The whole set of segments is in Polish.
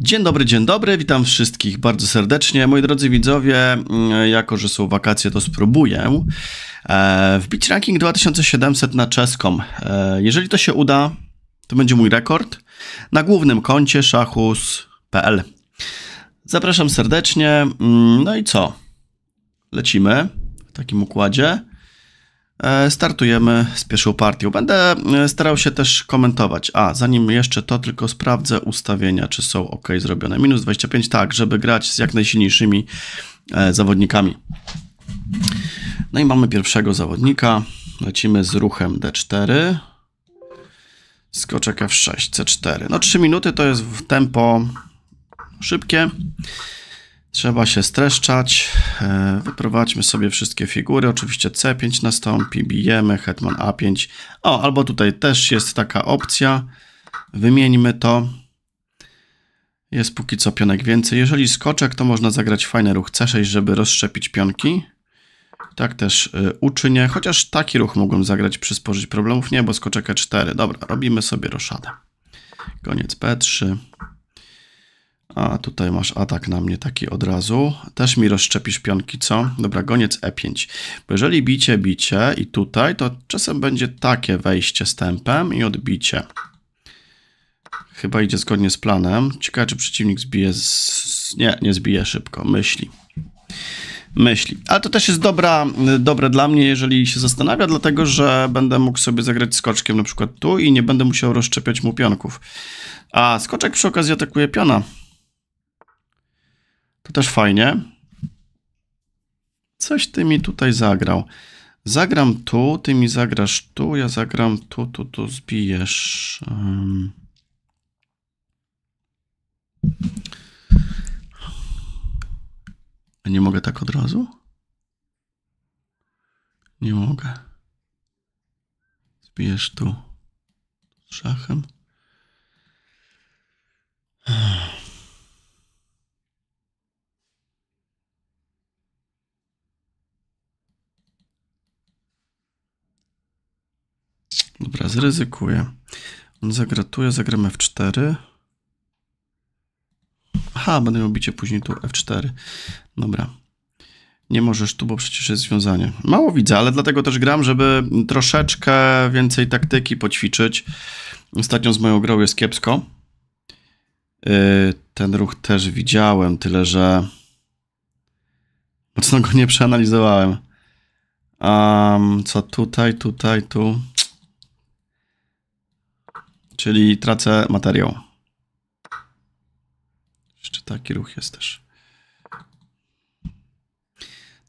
Dzień dobry, dzień dobry, witam wszystkich bardzo serdecznie. Moi drodzy widzowie, mm, jako że są wakacje, to spróbuję e, wbić ranking 2700 na czeską. E, jeżeli to się uda, to będzie mój rekord na głównym koncie szachus.pl. Zapraszam serdecznie. Mm, no i co? Lecimy w takim układzie. E, startujemy z pierwszą partią. Będę e, starał się też komentować. A, zanim jeszcze to, tylko sprawdzę ustawienia, czy są ok zrobione. Minus 25, tak, żeby grać z jak najsilniejszymi e, zawodnikami. No i mamy pierwszego zawodnika. Lecimy z ruchem D4. Skoczek F6, C4. No 3 minuty to jest tempo szybkie. Trzeba się streszczać. E, wyprowadźmy sobie wszystkie figury. Oczywiście C5 nastąpi, bijemy, hetman A5. O, albo tutaj też jest taka opcja. Wymieńmy to. Jest póki co pionek więcej. Jeżeli skoczek, to można zagrać fajny ruch C6, żeby rozszczepić pionki. Tak też e, uczynię, chociaż taki ruch mogłem zagrać, przysporzyć problemów. Nie, bo skoczek E4. Dobra, robimy sobie roszadę. Koniec p 3 a tutaj masz atak na mnie taki od razu. Też mi rozszczepisz pionki, co? Dobra, goniec E5. Bo jeżeli bicie, bicie i tutaj, to czasem będzie takie wejście z tempem i odbicie. Chyba idzie zgodnie z planem. Ciekawe, czy przeciwnik zbije z... Nie, nie zbije szybko. Myśli. Myśli. Ale to też jest dobra, dobre dla mnie, jeżeli się zastanawia, dlatego że będę mógł sobie zagrać skoczkiem na przykład tu i nie będę musiał rozszczepiać mu pionków. A skoczek przy okazji atakuje piona. To też fajnie. Coś ty mi tutaj zagrał. Zagram tu, ty mi zagrasz tu, ja zagram tu, tu, tu zbijesz. Um. nie mogę tak od razu? Nie mogę. Zbijesz tu. Z szachem. Dobra, zryzykuję. On zagratuje, zagram F4. Aha, będę miał bicie później tu F4. Dobra. Nie możesz tu, bo przecież jest związanie. Mało widzę, ale dlatego też gram, żeby troszeczkę więcej taktyki poćwiczyć. Ostatnio z moją grą jest kiepsko. Y, ten ruch też widziałem, tyle że mocno go nie przeanalizowałem. Um, co tutaj, tutaj, tu czyli tracę materiał. Jeszcze taki ruch jest też.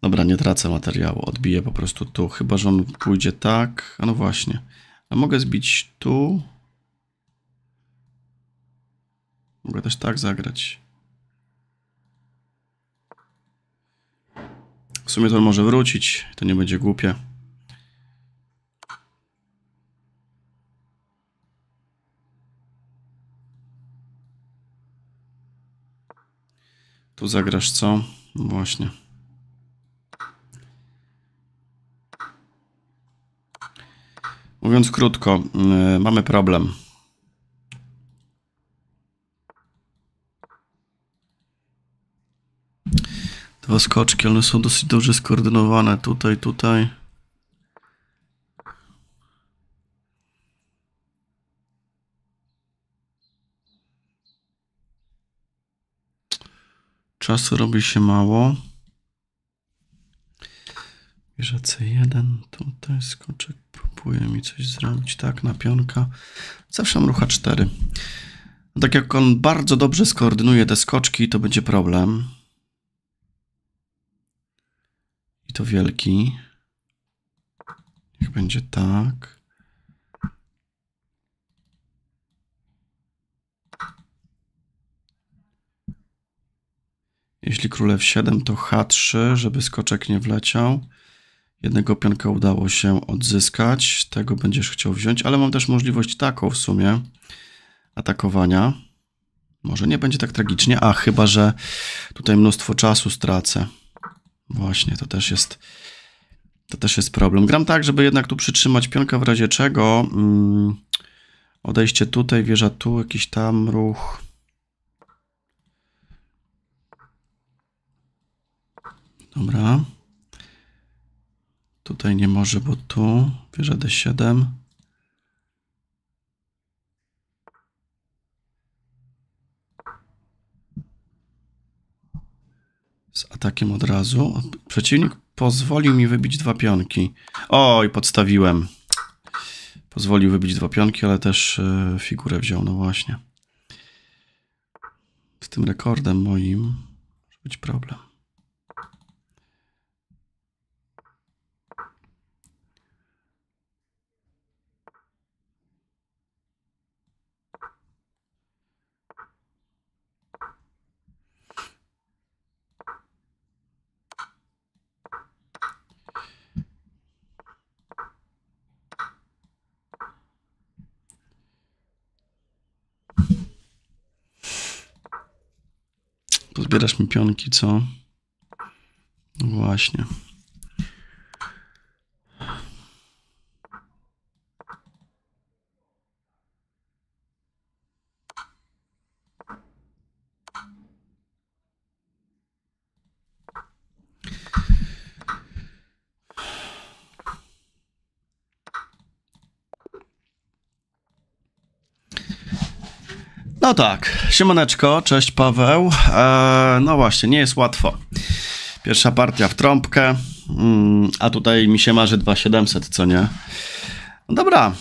Dobra, nie tracę materiału, odbiję po prostu tu, chyba że on pójdzie tak, a no właśnie. A mogę zbić tu. Mogę też tak zagrać. W sumie to może wrócić, to nie będzie głupie. Tu zagrasz co? No właśnie. Mówiąc krótko, yy, mamy problem. Dwa skoczki, one są dosyć dobrze skoordynowane. Tutaj, tutaj. Czasu robi się mało. Bierze C1, tutaj skoczek próbuje mi coś zrobić, tak, na pionka. Zawsze rucha 4. No tak jak on bardzo dobrze skoordynuje te skoczki, to będzie problem. I to wielki. Niech będzie tak. Jeśli królew 7 to H3, żeby skoczek nie wleciał. Jednego pionka udało się odzyskać, tego będziesz chciał wziąć, ale mam też możliwość taką w sumie atakowania. Może nie będzie tak tragicznie, a chyba, że tutaj mnóstwo czasu stracę. Właśnie, to też jest to też jest problem. Gram tak, żeby jednak tu przytrzymać pionka w razie czego. Hmm, odejście tutaj, wieża tu, jakiś tam ruch. Dobra. Tutaj nie może, bo tu wieża D7. Z atakiem od razu. Przeciwnik pozwolił mi wybić dwa pionki. Oj, podstawiłem. Pozwolił wybić dwa pionki, ale też e, figurę wziął, no właśnie. Z tym rekordem moim może być problem. odbierasz mi pionki, co? No właśnie. No tak, siemaneczko, cześć Paweł. Eee, no właśnie, nie jest łatwo. Pierwsza partia w trąbkę, mm, a tutaj mi się marzy 2700, co nie? No dobra.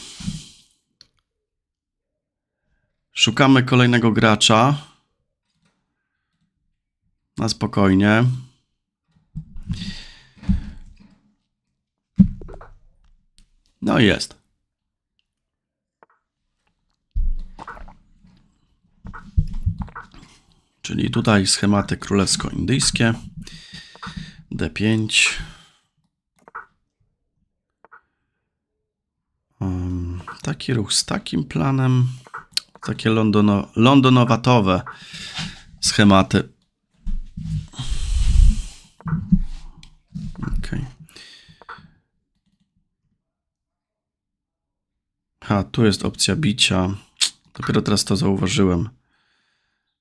Szukamy kolejnego gracza. Na spokojnie. No jest. Czyli tutaj schematy królewsko-indyjskie. D5. Um, taki ruch z takim planem. Takie londono, londonowatowe schematy. Okay. A, tu jest opcja bicia. Dopiero teraz to zauważyłem.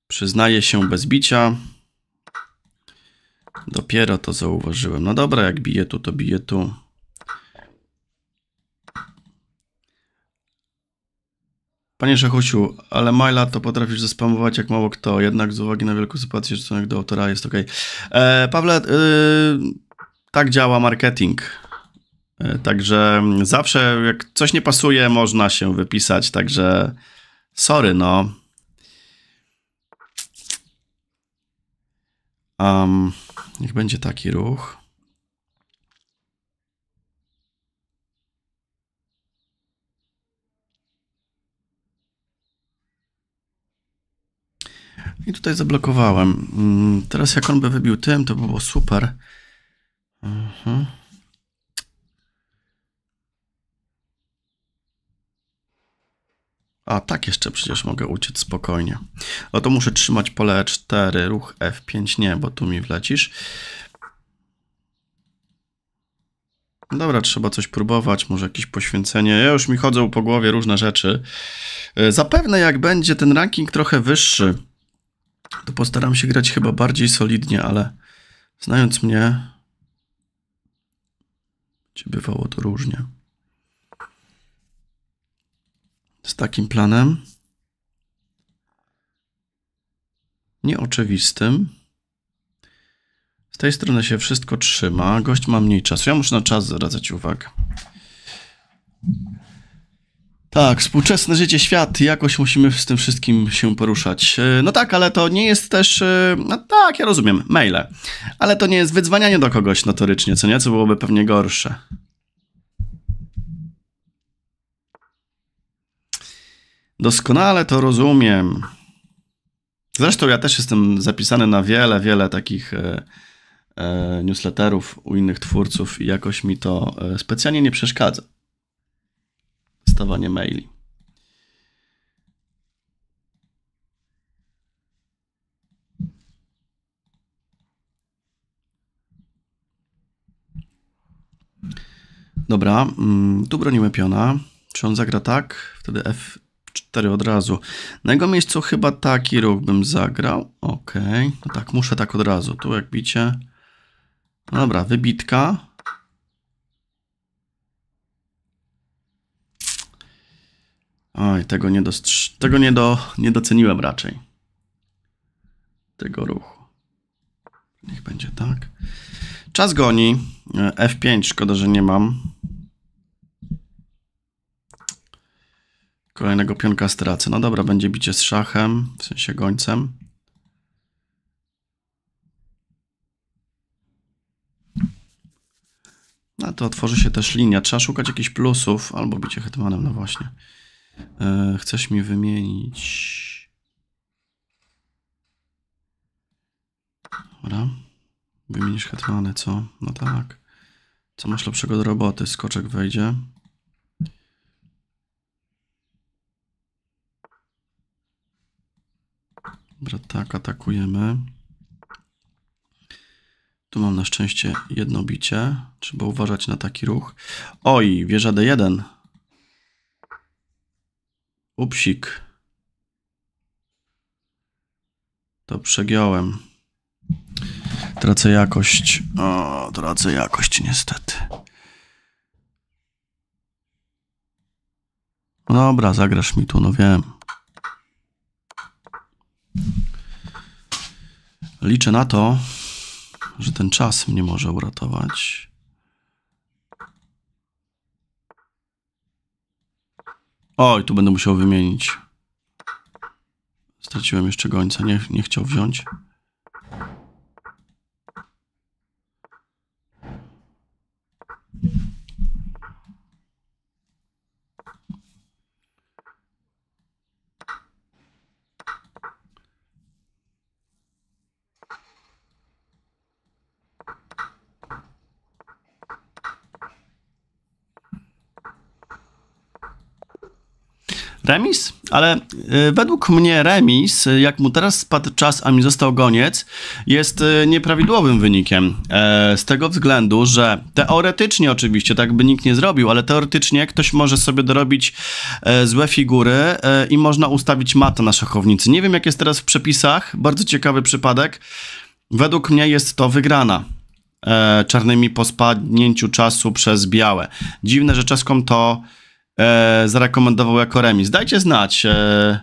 Przyznaję się bez bicia. Dopiero to zauważyłem. No dobra, jak bije tu, to bije tu. Panie Szachusiu, ale maila to potrafisz zespamować jak mało kto, jednak z uwagi na wielką są jak do autora jest ok. E, Pawle, y, tak działa marketing. E, także zawsze jak coś nie pasuje, można się wypisać, także sorry no. Um, niech będzie taki ruch. I tutaj zablokowałem. Mm, teraz jak on by wybił tym, to by było super. Mhm. A tak jeszcze przecież mogę uciec spokojnie. O no to muszę trzymać pole E4, ruch F5 nie, bo tu mi wlecisz. Dobra, trzeba coś próbować, może jakieś poświęcenie. Ja już mi chodzą po głowie różne rzeczy. E, zapewne jak będzie ten ranking trochę wyższy, to postaram się grać chyba bardziej solidnie, ale znając mnie, gdzie bywało to różnie. z takim planem nieoczywistym. Z tej strony się wszystko trzyma. Gość ma mniej czasu. Ja muszę na czas zwracać uwagę. Tak, współczesne życie, świat, jakoś musimy z tym wszystkim się poruszać. E, no tak, ale to nie jest też. E, no tak, ja rozumiem, maile. Ale to nie jest wydzwanianie do kogoś notorycznie, co nie? Co byłoby pewnie gorsze. Doskonale to rozumiem. Zresztą ja też jestem zapisany na wiele, wiele takich e, e, newsletterów u innych twórców i jakoś mi to e, specjalnie nie przeszkadza. Stawanie maili. Dobra, mm, tu bronimy piona. Czy on zagra tak? Wtedy F 4 od razu. Na jego miejscu chyba taki ruch bym zagrał. Ok, no tak, muszę tak od razu. Tu jak bicie. No dobra, wybitka. Oj, tego nie, tego nie, do nie doceniłem raczej. Tego ruchu. Niech będzie tak. Czas goni. E, F5, szkoda, że nie mam. Kolejnego pionka stracę. No dobra, będzie bicie z szachem, w sensie gońcem. No to otworzy się też linia. Trzeba szukać jakichś plusów albo bicie hetmanem, no właśnie. Yy, chcesz mi wymienić... Dobra. Wymienisz hetmany, co? No tak. Co masz lepszego do roboty? Skoczek wejdzie. Dobra, tak, atakujemy. Tu mam na szczęście jedno bicie. Trzeba uważać na taki ruch. Oj, wieża D1. Upsik. To przegiąłem. Tracę jakość. O, tracę jakość niestety. Dobra, zagrasz mi tu, no wiem. Liczę na to, że ten czas mnie może uratować. Oj, tu będę musiał wymienić. Straciłem jeszcze gońca, nie, nie chciał wziąć. remis, ale y, według mnie remis, jak mu teraz spadł czas, a mi został goniec, jest y, nieprawidłowym wynikiem. E, z tego względu, że teoretycznie oczywiście, tak by nikt nie zrobił, ale teoretycznie ktoś może sobie dorobić e, złe figury e, i można ustawić mata na szachownicy. Nie wiem jak jest teraz w przepisach, bardzo ciekawy przypadek. Według mnie jest to wygrana czarnymi po spadnięciu czasu przez białe. Dziwne, że czeskom to e, zarekomendował jako remis. Dajcie znać. E,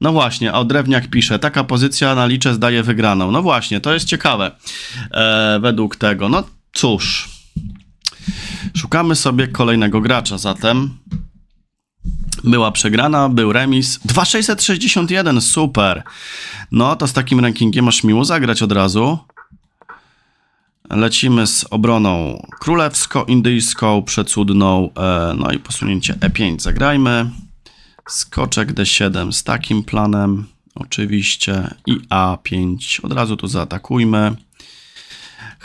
no właśnie, a Drewniak pisze, taka pozycja na licze zdaje wygraną. No właśnie, to jest ciekawe e, według tego. No cóż, szukamy sobie kolejnego gracza zatem. Była przegrana, był remis. 2661, super. No to z takim rankingiem masz miło zagrać od razu. Lecimy z obroną królewsko-indyjską, przecudną, e, no i posunięcie E5 zagrajmy. Skoczek D7 z takim planem, oczywiście, i A5, od razu tu zaatakujmy.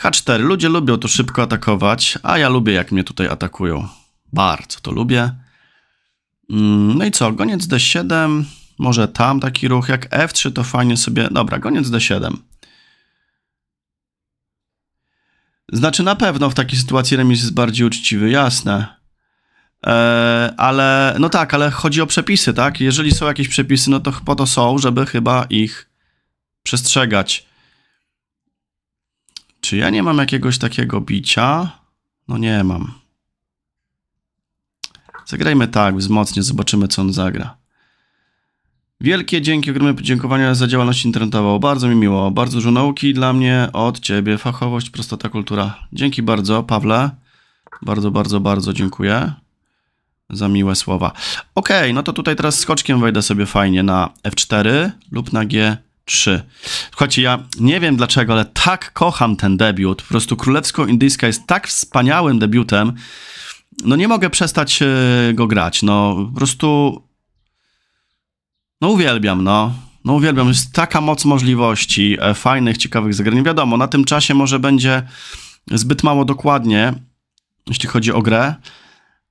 H4, ludzie lubią tu szybko atakować, a ja lubię jak mnie tutaj atakują. Bardzo to lubię. Mm, no i co, goniec D7, może tam taki ruch, jak F3 to fajnie sobie, dobra, goniec D7. Znaczy na pewno w takiej sytuacji remis jest bardziej uczciwy, jasne. E, ale, no tak, ale chodzi o przepisy, tak? Jeżeli są jakieś przepisy, no to po to są, żeby chyba ich przestrzegać. Czy ja nie mam jakiegoś takiego bicia? No nie mam. Zagrajmy tak, wzmocnie, zobaczymy co on zagra. Wielkie dzięki, ogromne podziękowania za działalność internetową. Bardzo mi miło. Bardzo dużo nauki dla mnie od Ciebie. Fachowość, prostota, kultura. Dzięki bardzo, Pawle. Bardzo, bardzo, bardzo dziękuję za miłe słowa. Ok, no to tutaj teraz skoczkiem wejdę sobie fajnie na F4 lub na G3. Słuchajcie, ja nie wiem dlaczego, ale tak kocham ten debiut. Po prostu Królewsko-Indyjska jest tak wspaniałym debiutem. No nie mogę przestać e, go grać. No po prostu no uwielbiam, no. No uwielbiam, jest taka moc możliwości, e, fajnych, ciekawych zagrań. No wiadomo, na tym czasie może będzie zbyt mało dokładnie, jeśli chodzi o grę,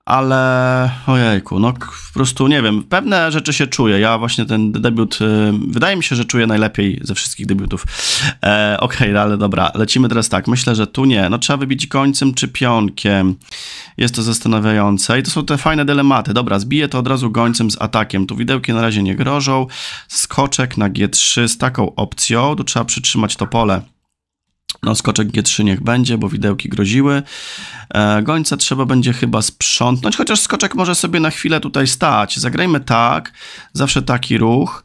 ale ojejku, no po prostu nie wiem, pewne rzeczy się czuję. Ja właśnie ten debiut, y, wydaje mi się, że czuję najlepiej ze wszystkich debiutów. E, Okej, okay, no, ale dobra, lecimy teraz tak. Myślę, że tu nie. No trzeba wybić końcem czy pionkiem. Jest to zastanawiające. I to są te fajne dylematy. Dobra, zbiję to od razu gońcem z atakiem. Tu widełki na razie nie grożą. Skoczek na G3 z taką opcją. Tu trzeba przytrzymać to pole no skoczek G3 niech będzie, bo widełki groziły. E, gońca trzeba będzie chyba sprzątnąć, chociaż skoczek może sobie na chwilę tutaj stać. Zagrajmy tak, zawsze taki ruch.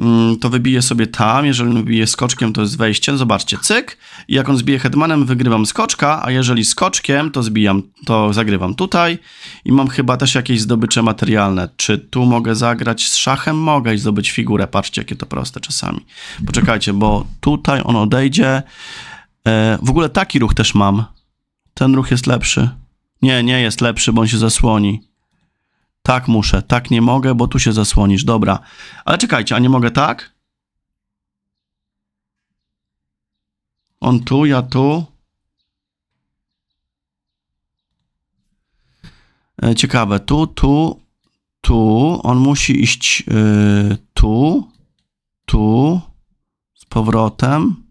Mm, to wybije sobie tam, jeżeli wybije skoczkiem, to jest wejście. No, zobaczcie, cyk. I jak on zbije headmanem, wygrywam skoczka, a jeżeli skoczkiem, to zbijam, to zagrywam tutaj. I mam chyba też jakieś zdobycze materialne. Czy tu mogę zagrać z szachem? Mogę i zdobyć figurę. Patrzcie, jakie to proste czasami. Poczekajcie, bo tutaj on odejdzie. E, w ogóle taki ruch też mam. Ten ruch jest lepszy. Nie, nie jest lepszy, bo on się zasłoni. Tak muszę, tak nie mogę, bo tu się zasłonisz. Dobra. Ale czekajcie, a nie mogę tak? On tu, ja tu. E, ciekawe, tu, tu, tu. On musi iść e, tu, tu, z powrotem.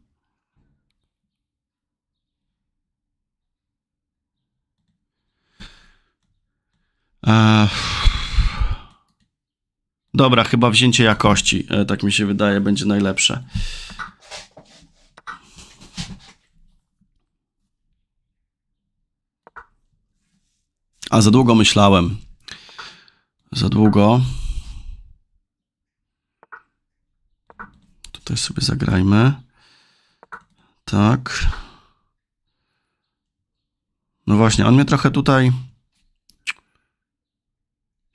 Dobra, chyba wzięcie jakości, e, tak mi się wydaje, będzie najlepsze. A za długo myślałem. Za długo. Tutaj sobie zagrajmy. Tak. No właśnie, on mnie trochę tutaj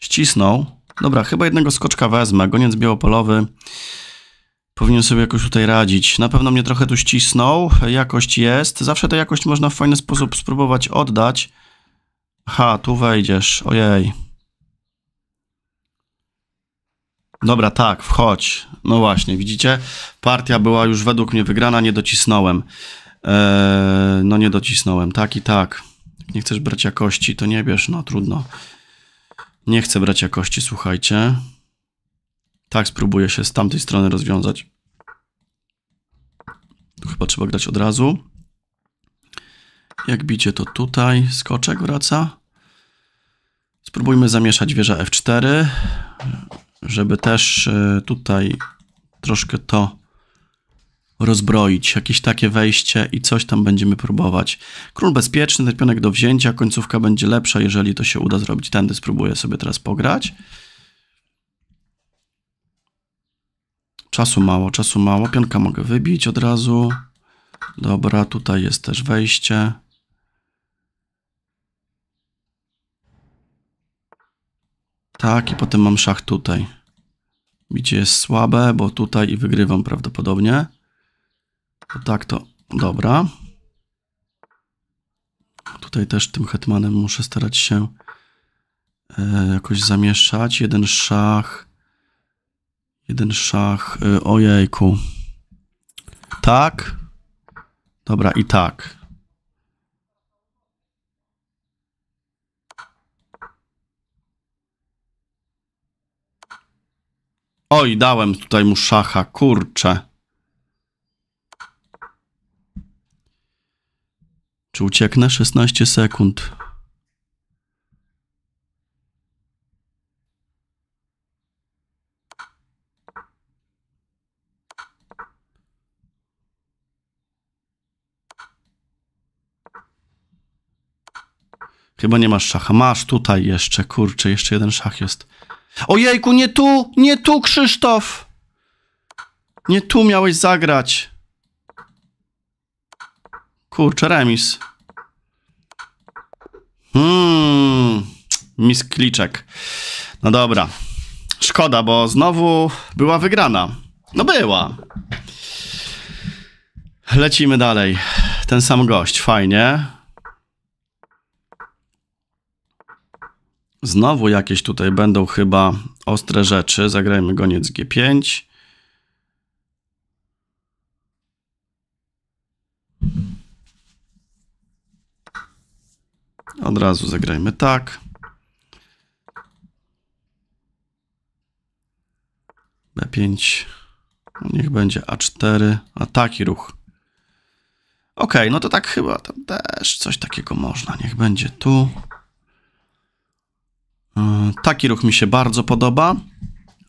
Ścisnął. Dobra, chyba jednego skoczka wezmę. Goniec białopolowy powinien sobie jakoś tutaj radzić. Na pewno mnie trochę tu ścisnął. Jakość jest. Zawsze tę jakość można w fajny sposób spróbować oddać. Ha, tu wejdziesz. Ojej. Dobra, tak, wchodź. No właśnie, widzicie? Partia była już według mnie wygrana, nie docisnąłem. Eee, no nie docisnąłem, tak i tak. Jak nie chcesz brać jakości, to nie bierz, no trudno. Nie chcę brać jakości, słuchajcie. Tak, spróbuję się z tamtej strony rozwiązać. Tu chyba trzeba grać od razu. Jak bicie to tutaj, skoczek wraca. Spróbujmy zamieszać wieża F4, żeby też y, tutaj troszkę to rozbroić, jakieś takie wejście i coś tam będziemy próbować. Król bezpieczny, ten pionek do wzięcia, końcówka będzie lepsza, jeżeli to się uda zrobić. Tędy spróbuję sobie teraz pograć. Czasu mało, czasu mało. Pionka mogę wybić od razu. Dobra, tutaj jest też wejście. Tak, i potem mam szach tutaj. Bicie jest słabe, bo tutaj i wygrywam prawdopodobnie. Tak to, dobra. Tutaj też tym hetmanem muszę starać się e, jakoś zamieszać. Jeden szach. Jeden szach. E, ojejku. Tak. Dobra, i tak. Oj, dałem tutaj mu szacha, kurczę. Czy ucieknę? 16 sekund. Chyba nie masz szacha. Masz tutaj jeszcze, kurczę, jeszcze jeden szach jest. Ojejku, nie tu, nie tu, Krzysztof! Nie tu miałeś zagrać. Kurczę, remis. Hmm, Miss Kliczek. No dobra. Szkoda, bo znowu była wygrana. No była. Lecimy dalej. Ten sam gość, fajnie. Znowu jakieś tutaj będą chyba ostre rzeczy. Zagrajmy goniec G5. Od razu zagrajmy tak. B5. No, niech będzie A4. A taki ruch. Ok, no to tak chyba tam też coś takiego można. Niech będzie tu. E, taki ruch mi się bardzo podoba.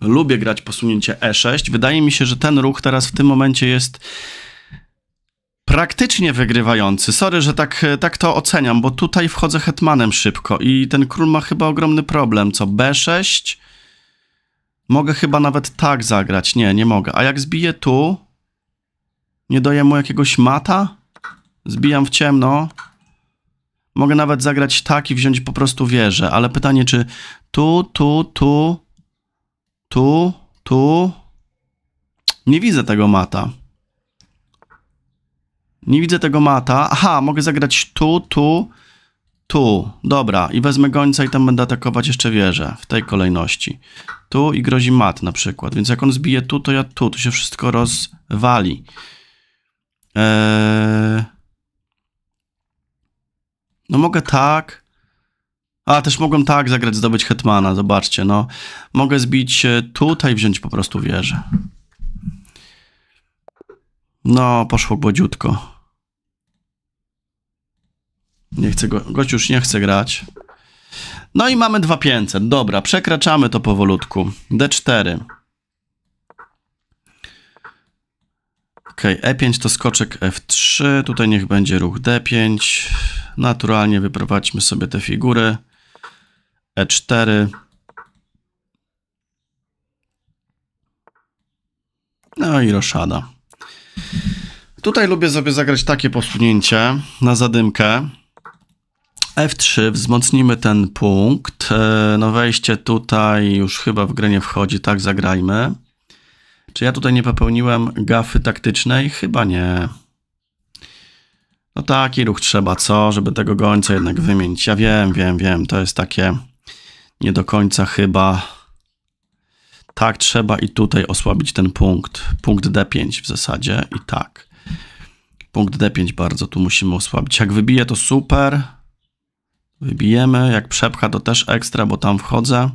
Lubię grać posunięcie E6. Wydaje mi się, że ten ruch teraz w tym momencie jest praktycznie wygrywający. Sorry, że tak, e, tak to oceniam, bo tutaj wchodzę hetmanem szybko i ten król ma chyba ogromny problem, co? B6? Mogę chyba nawet tak zagrać. Nie, nie mogę. A jak zbiję tu, nie daję mu jakiegoś mata? Zbijam w ciemno. Mogę nawet zagrać tak i wziąć po prostu wieżę, ale pytanie, czy tu, tu, tu, tu, tu... Nie widzę tego mata. Nie widzę tego mata. Aha, mogę zagrać tu, tu, tu. Dobra, i wezmę gońca i tam będę atakować jeszcze wieżę w tej kolejności. Tu i grozi mat na przykład, więc jak on zbije tu, to ja tu, to się wszystko rozwali. Eee... No mogę tak. A, też mogłem tak zagrać, zdobyć Hetmana, zobaczcie, no. Mogę zbić tutaj, wziąć po prostu wieżę. No, poszło gładziutko. Nie chcę go, gość już nie chce grać. No i mamy 2500. Dobra, przekraczamy to powolutku. D4. Ok, E5 to skoczek F3. Tutaj niech będzie ruch D5. Naturalnie wyprowadźmy sobie te figury. E E4. No i roszada. Tutaj lubię sobie zagrać takie posunięcie na zadymkę. F3, wzmocnimy ten punkt. E, no wejście tutaj już chyba w grę nie wchodzi, tak zagrajmy. Czy ja tutaj nie popełniłem gafy taktycznej? Chyba nie. No taki ruch trzeba, co? Żeby tego gońca jednak wymienić. Ja wiem, wiem, wiem. To jest takie nie do końca chyba tak, trzeba i tutaj osłabić ten punkt. Punkt D5 w zasadzie i tak. Punkt D5 bardzo tu musimy osłabić. Jak wybije to super. Wybijemy. Jak przepcha to też ekstra, bo tam wchodzę.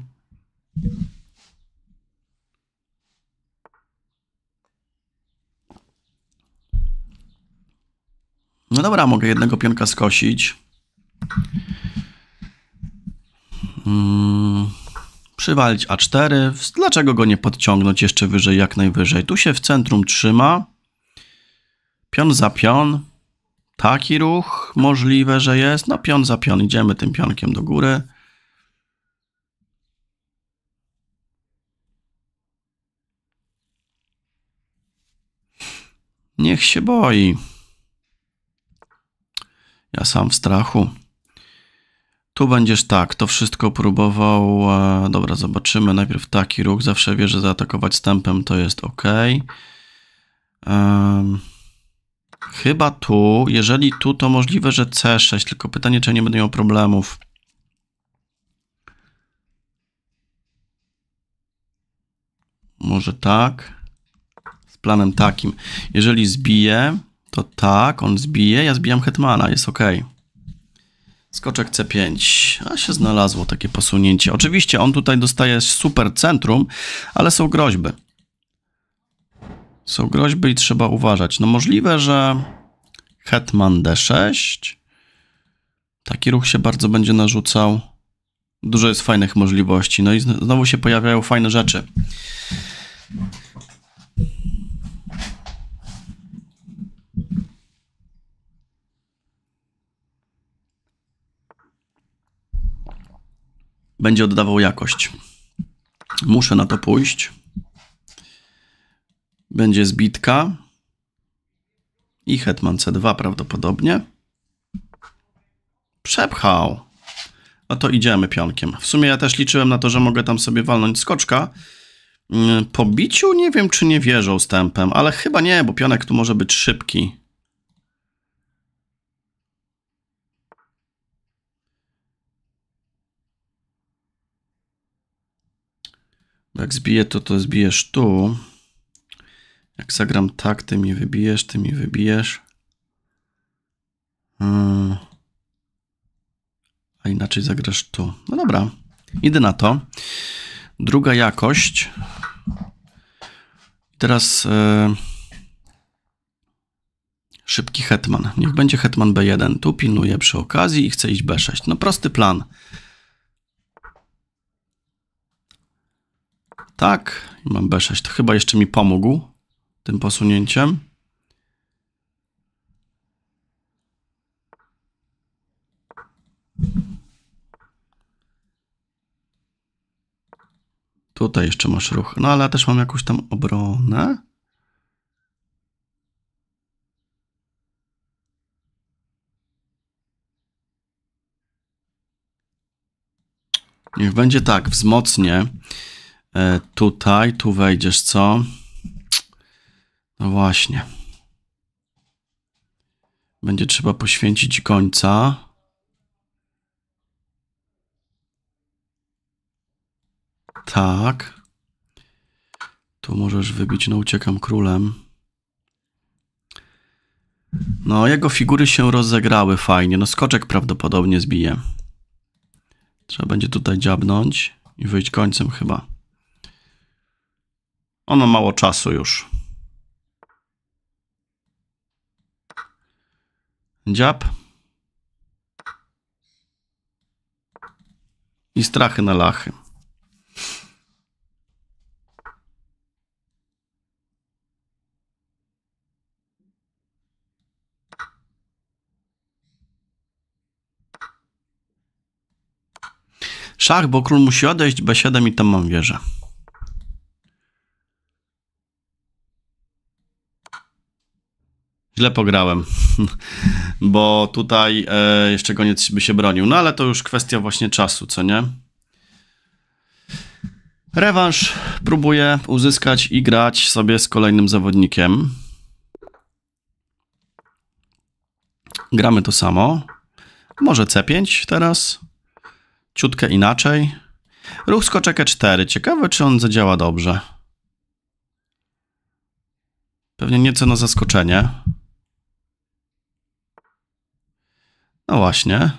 No dobra, mogę jednego pionka skosić. Hmm przywalić A4, dlaczego go nie podciągnąć jeszcze wyżej, jak najwyżej. Tu się w centrum trzyma, pion za pion, taki ruch możliwe, że jest, no pion za pion, idziemy tym pionkiem do góry. Niech się boi. Ja sam w strachu. Tu będziesz tak, to wszystko próbował. E, dobra, zobaczymy. Najpierw taki ruch. Zawsze wie, że zaatakować stępem to jest ok. Um, chyba tu, jeżeli tu, to możliwe, że C6, tylko pytanie, czy nie będę miał problemów. Może tak. Z planem takim. Jeżeli zbije, to tak, on zbije. Ja zbijam Hetmana, jest ok. Skoczek C5, a się znalazło takie posunięcie. Oczywiście on tutaj dostaje super centrum, ale są groźby. Są groźby i trzeba uważać. No możliwe, że hetman D6. Taki ruch się bardzo będzie narzucał. Dużo jest fajnych możliwości. No i znowu się pojawiają fajne rzeczy. będzie oddawał jakość. Muszę na to pójść. Będzie zbitka. I Hetman C2 prawdopodobnie. Przepchał. No to idziemy pionkiem. W sumie ja też liczyłem na to, że mogę tam sobie walnąć skoczka. Mm, po biciu nie wiem, czy nie wierzą z tempem, ale chyba nie, bo pionek tu może być szybki. Jak zbiję to, to zbijesz tu. Jak zagram tak, ty mi wybijesz, ty mi wybijesz. Hmm. A inaczej zagrasz tu. No dobra, idę na to. Druga jakość. Teraz e, szybki hetman. Niech będzie hetman B1. Tu pilnuję przy okazji i chcę iść B6. No prosty plan. Tak, mam B6. To chyba jeszcze mi pomógł tym posunięciem. Tutaj jeszcze masz ruch. No ale ja też mam jakąś tam obronę. Niech będzie tak, wzmocnię E, tutaj, tu wejdziesz, co? No właśnie. Będzie trzeba poświęcić końca. Tak. Tu możesz wybić, no uciekam królem. No, jego figury się rozegrały fajnie. No, skoczek prawdopodobnie zbije. Trzeba będzie tutaj dziabnąć i wyjść końcem chyba. Ono mało czasu już. Dziab. I strachy na lachy. Szach, bo król musi odejść, b7 i tam mam wieżę. Źle pograłem, bo tutaj e, jeszcze koniec by się bronił. No ale to już kwestia właśnie czasu, co nie? Rewanż próbuję uzyskać i grać sobie z kolejnym zawodnikiem. Gramy to samo. Może C5 teraz. Ciutkę inaczej. Ruch skoczek E4. Ciekawe, czy on zadziała dobrze. Pewnie nieco na zaskoczenie. No właśnie.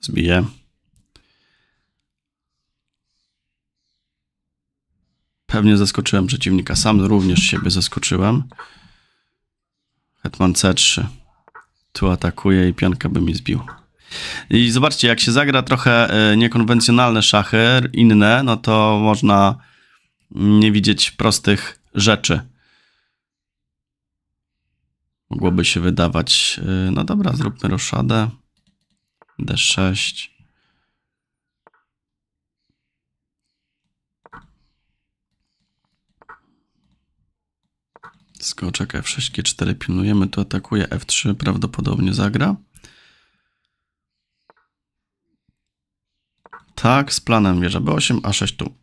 Zbiję. Pewnie zaskoczyłem przeciwnika. Sam również siebie zaskoczyłem. Hetman C3. Tu atakuje i pionka by mi zbił. I zobaczcie, jak się zagra trochę e, niekonwencjonalne szachy, inne, no to można nie widzieć prostych rzeczy. Mogłoby się wydawać, y, no dobra, zróbmy roszadę. D6. Skoczek F6, G4 pilnujemy, to atakuje F3, prawdopodobnie zagra. Tak, z planem wieża B8, A6 tu.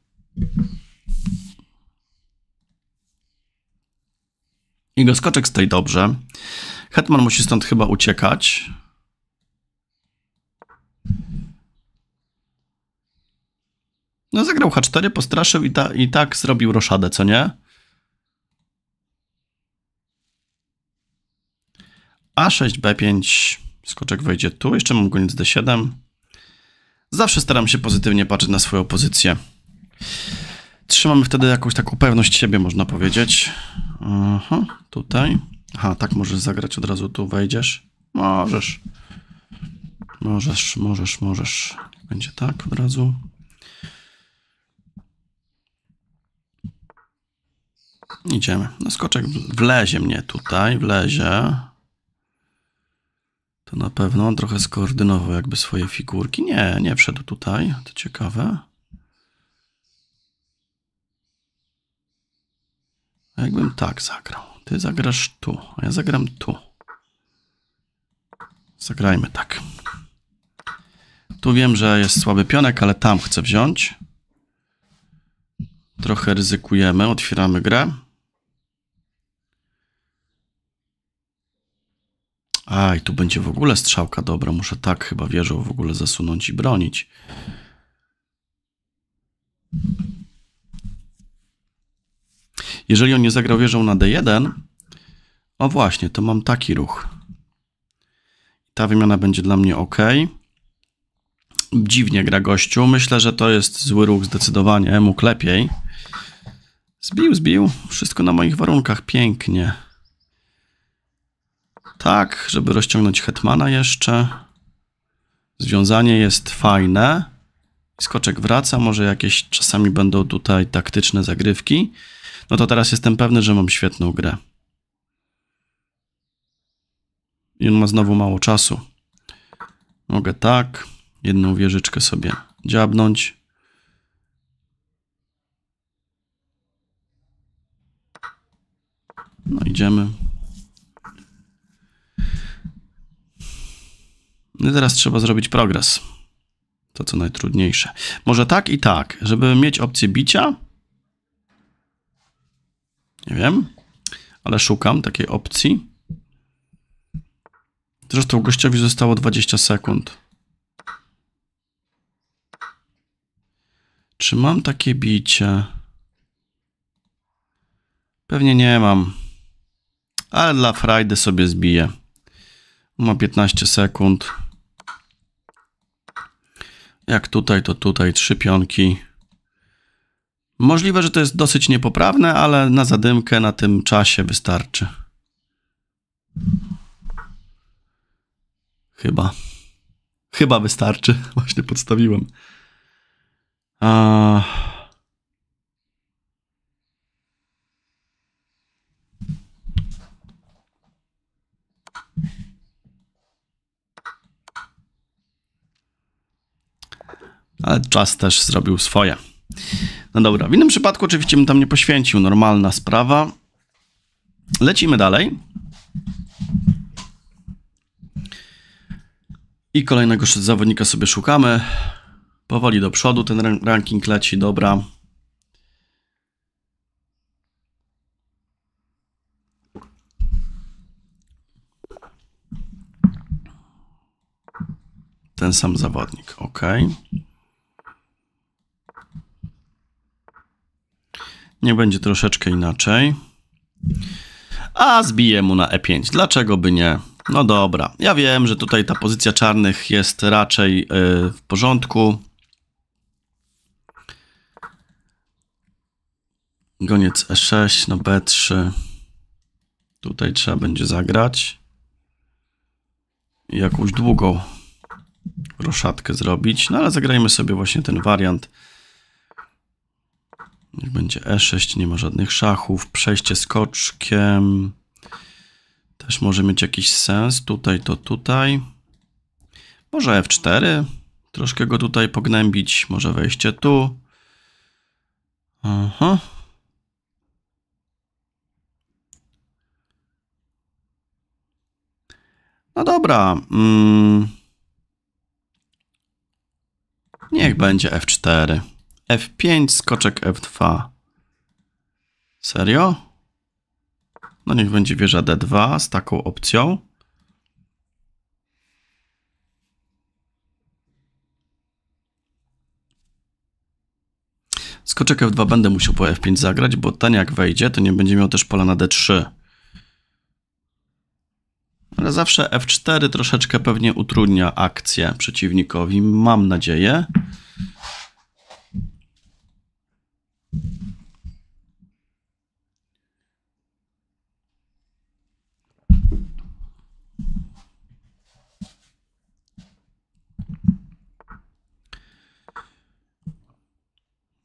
Jego skoczek stoi dobrze. Hetman musi stąd chyba uciekać. No zagrał H4, postraszył i, ta, i tak zrobił roszadę, co nie? A6, B5, skoczek wejdzie tu, jeszcze mam goniec D7. Zawsze staram się pozytywnie patrzeć na swoją pozycję trzymamy wtedy jakąś taką pewność siebie, można powiedzieć. Aha, tutaj. Aha, tak możesz zagrać od razu, tu wejdziesz. Możesz. Możesz, możesz, możesz. Będzie tak od razu. Idziemy. No skoczek wlezie mnie tutaj, wlezie. To na pewno trochę skoordynował jakby swoje figurki. Nie, nie wszedł tutaj. To ciekawe. A jakbym tak zagrał. Ty zagrasz tu, a ja zagram tu. Zagrajmy tak. Tu wiem, że jest słaby pionek, ale tam chcę wziąć. Trochę ryzykujemy, otwieramy grę. A, i tu będzie w ogóle strzałka dobra. Muszę tak chyba wieżą w ogóle zasunąć i bronić. Jeżeli on nie zagrał wieżą na D1, o właśnie, to mam taki ruch. Ta wymiana będzie dla mnie ok. Dziwnie gra gościu. Myślę, że to jest zły ruch zdecydowanie. Mógł lepiej. Zbił, zbił. Wszystko na moich warunkach. Pięknie. Tak, żeby rozciągnąć hetmana jeszcze. Związanie jest fajne. Skoczek wraca. Może jakieś czasami będą tutaj taktyczne zagrywki no to teraz jestem pewny, że mam świetną grę. I on ma znowu mało czasu. Mogę tak, jedną wieżyczkę sobie dziabnąć. No idziemy. No teraz trzeba zrobić progres. To co najtrudniejsze. Może tak i tak, żeby mieć opcję bicia, nie wiem, ale szukam takiej opcji. Zresztą gościowi zostało 20 sekund. Czy mam takie bicie? Pewnie nie mam. Ale dla frajdy sobie zbiję. Ma 15 sekund. Jak tutaj, to tutaj. Trzy pionki. Możliwe, że to jest dosyć niepoprawne, ale na zadymkę na tym czasie wystarczy. Chyba. Chyba wystarczy. Właśnie podstawiłem. A... Ale czas też zrobił swoje. No dobra, w innym przypadku oczywiście bym tam nie poświęcił, normalna sprawa. Lecimy dalej. I kolejnego zawodnika sobie szukamy. Powoli do przodu ten ranking leci, dobra. Ten sam zawodnik, ok. Nie będzie troszeczkę inaczej. A zbiję mu na E5. Dlaczego by nie? No dobra. Ja wiem, że tutaj ta pozycja czarnych jest raczej yy, w porządku. Goniec E6 na B3. Tutaj trzeba będzie zagrać. I jakąś długą roszadkę zrobić. No ale zagrajmy sobie właśnie ten wariant Niech będzie E6, nie ma żadnych szachów. Przejście skoczkiem też może mieć jakiś sens. Tutaj to tutaj. Może F4. Troszkę go tutaj pognębić. Może wejście tu. Aha. No dobra. Mm. Niech będzie F4. F5, skoczek F2. Serio? No niech będzie wieża D2 z taką opcją. Skoczek F2 będę musiał po F5 zagrać, bo ten jak wejdzie, to nie będzie miał też pola na D3. Ale zawsze F4 troszeczkę pewnie utrudnia akcję przeciwnikowi, mam nadzieję.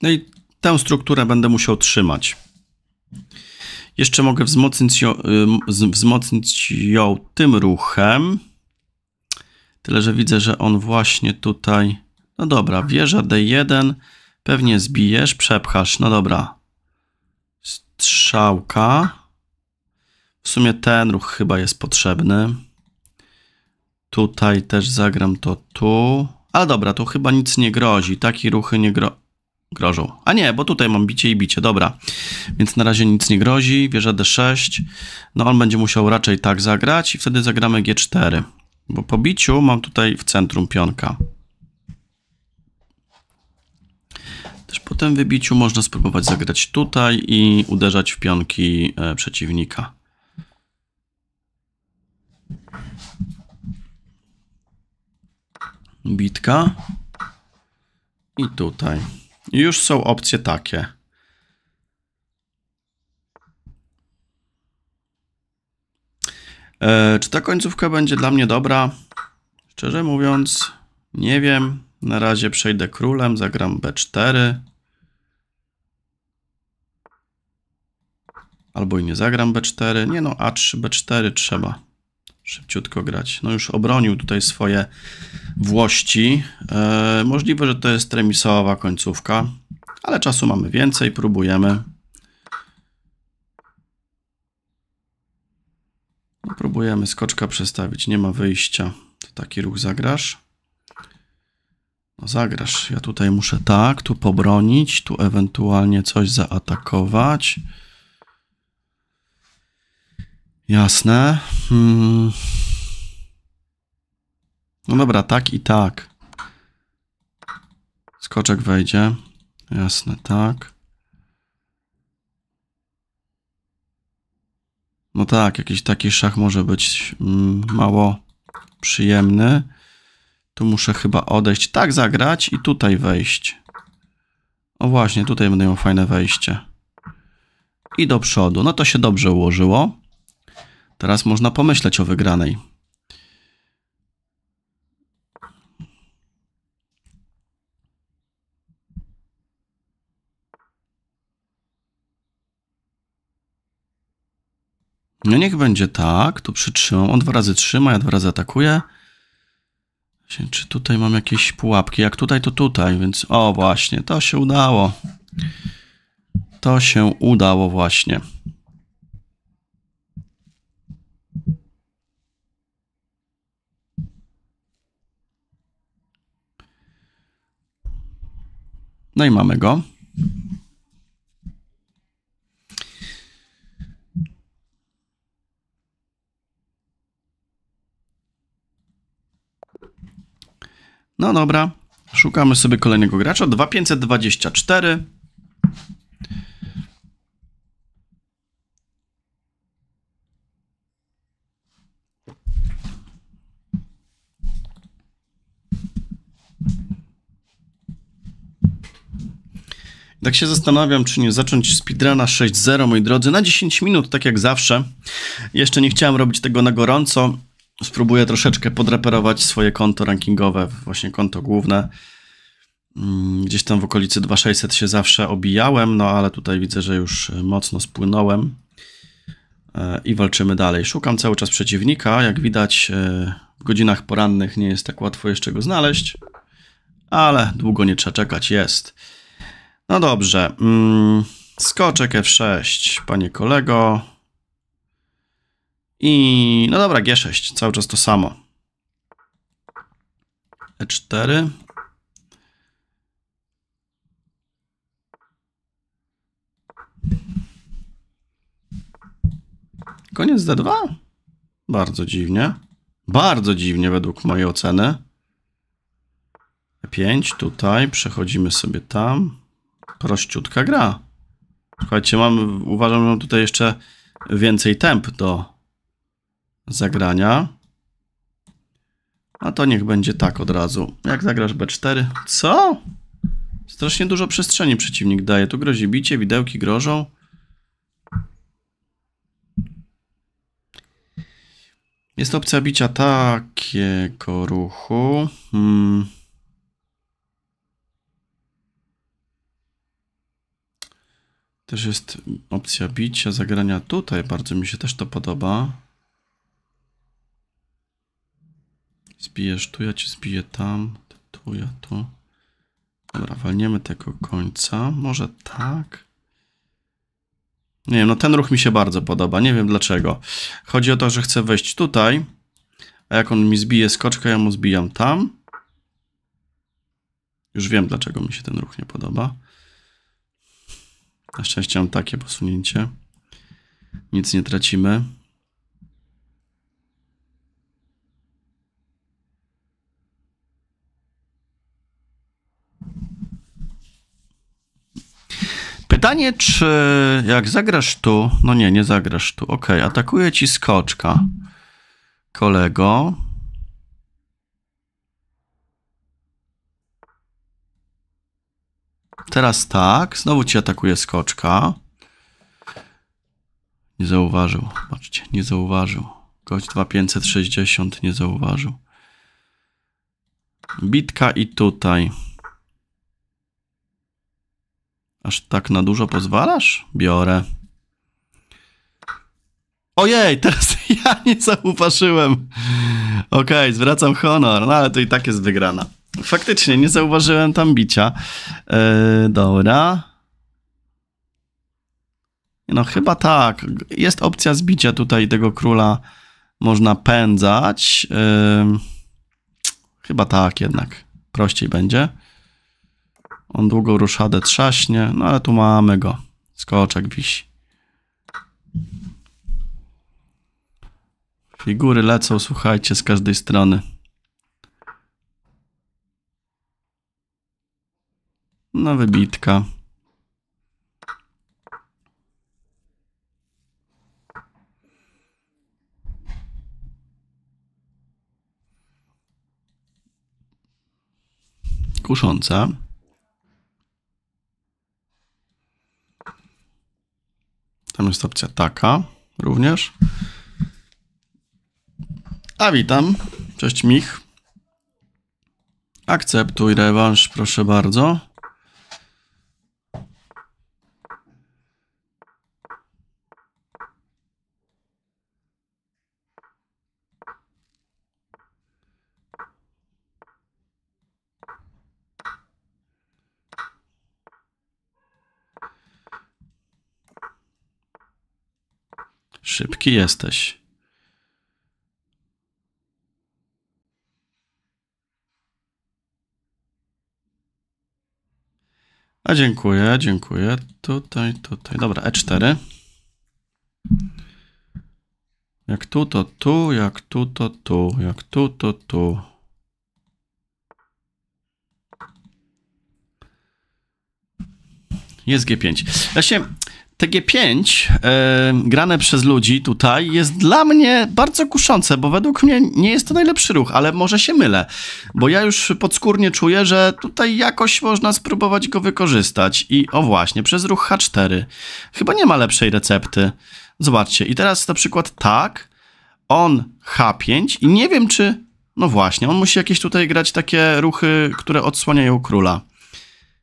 No i tę strukturę będę musiał trzymać. Jeszcze mogę wzmocnić ją, wzmocnić ją tym ruchem. Tyle, że widzę, że on właśnie tutaj... No dobra, wieża D1, Pewnie zbijesz, przepchasz. No dobra. Strzałka. W sumie ten ruch chyba jest potrzebny. Tutaj też zagram to tu. Ale dobra, tu chyba nic nie grozi. Takie ruchy nie gro grożą. A nie, bo tutaj mam bicie i bicie, dobra. Więc na razie nic nie grozi. Wieża D6. No on będzie musiał raczej tak zagrać i wtedy zagramy G4. Bo po biciu mam tutaj w centrum pionka. Też po tym wybiciu można spróbować zagrać tutaj i uderzać w pionki e, przeciwnika. Bitka. I tutaj. Już są opcje takie. E, czy ta końcówka będzie dla mnie dobra? Szczerze mówiąc, nie wiem. Na razie przejdę królem, zagram b4. Albo i nie zagram b4. Nie no, a3, b4 trzeba szybciutko grać. No już obronił tutaj swoje włości. E, możliwe, że to jest remisowa końcówka, ale czasu mamy więcej, próbujemy. No, próbujemy skoczka przestawić, nie ma wyjścia. To taki ruch zagrasz. No zagrasz. Ja tutaj muszę tak, tu pobronić, tu ewentualnie coś zaatakować. Jasne. Hmm. No dobra, tak i tak. Skoczek wejdzie. Jasne, tak. No tak, jakiś taki szach może być mm, mało przyjemny. Tu muszę chyba odejść. Tak zagrać i tutaj wejść. O właśnie, tutaj będę miał fajne wejście. I do przodu. No to się dobrze ułożyło. Teraz można pomyśleć o wygranej. No niech będzie tak, tu przytrzymam, on dwa razy trzyma, ja dwa razy atakuję. Czy tutaj mam jakieś pułapki? Jak tutaj, to tutaj, więc o właśnie, to się udało. To się udało właśnie. No i mamy go. No dobra, szukamy sobie kolejnego gracza. 2524. Tak się zastanawiam, czy nie zacząć speedruna 6.0, moi drodzy, na 10 minut, tak jak zawsze. Jeszcze nie chciałem robić tego na gorąco, spróbuję troszeczkę podreperować swoje konto rankingowe, właśnie konto główne. Mm, gdzieś tam w okolicy 2600 się zawsze obijałem, no ale tutaj widzę, że już e, mocno spłynąłem e, i walczymy dalej. Szukam cały czas przeciwnika. Jak widać, e, w godzinach porannych nie jest tak łatwo jeszcze go znaleźć, ale długo nie trzeba czekać, jest. No dobrze. Mm, Skoczek F6, panie kolego. I no dobra, G6, cały czas to samo. E4. Koniec D2? Bardzo dziwnie. Bardzo dziwnie według mojej oceny. e 5 tutaj, przechodzimy sobie tam. Prościutka gra. Słuchajcie, mam, uważam, że mam tutaj jeszcze więcej temp do zagrania. A to niech będzie tak od razu. Jak zagrasz B4? Co? Strasznie dużo przestrzeni przeciwnik daje. Tu grozi bicie, widełki grożą. Jest opcja bicia takiego ruchu. Hmm. Też jest opcja bicia, zagrania tutaj. Bardzo mi się też to podoba. Zbijesz tu, ja ci zbiję tam, tu, ja tu. Dobra, walniemy tego końca. Może tak? Nie wiem, no ten ruch mi się bardzo podoba, nie wiem dlaczego. Chodzi o to, że chcę wejść tutaj, a jak on mi zbije skoczkę, ja mu zbijam tam. Już wiem, dlaczego mi się ten ruch nie podoba. Na szczęście mam takie posunięcie. Nic nie tracimy. Pytanie, czy jak zagrasz tu, no nie, nie zagrasz tu, ok, atakuje ci skoczka, kolego. Teraz tak, znowu ci atakuje skoczka. Nie zauważył, patrzcie, nie zauważył. Gość 2560 nie zauważył. Bitka i tutaj. Aż tak na dużo pozwalasz? Biorę. Ojej, teraz ja nie zauważyłem. Okej, okay, zwracam honor, no ale to i tak jest wygrana. Faktycznie, nie zauważyłem tam bicia. Yy, dobra. No chyba tak. Jest opcja zbicia tutaj tego króla. Można pędzać. Yy, chyba tak jednak. Prościej będzie. On długą ruszadę trzaśnie, no ale tu mamy go. Skoczek wisi. Figury lecą, słuchajcie, z każdej strony. No wybitka. Kusząca. Tam jest opcja taka również. A witam. Cześć Mich. Akceptuj rewanż, proszę bardzo. Szybki jesteś. A dziękuję, dziękuję. Tutaj, tutaj. Dobra, E4. Jak tu, to tu, jak tu, to tu, jak tu, to tu. Jest G5. Ja się TG5 e, grane przez ludzi tutaj jest dla mnie bardzo kuszące, bo według mnie nie jest to najlepszy ruch, ale może się mylę, bo ja już podskórnie czuję, że tutaj jakoś można spróbować go wykorzystać i o właśnie, przez ruch H4. Chyba nie ma lepszej recepty. Zobaczcie, i teraz na przykład tak, on H5 i nie wiem czy... No właśnie, on musi jakieś tutaj grać takie ruchy, które odsłaniają króla.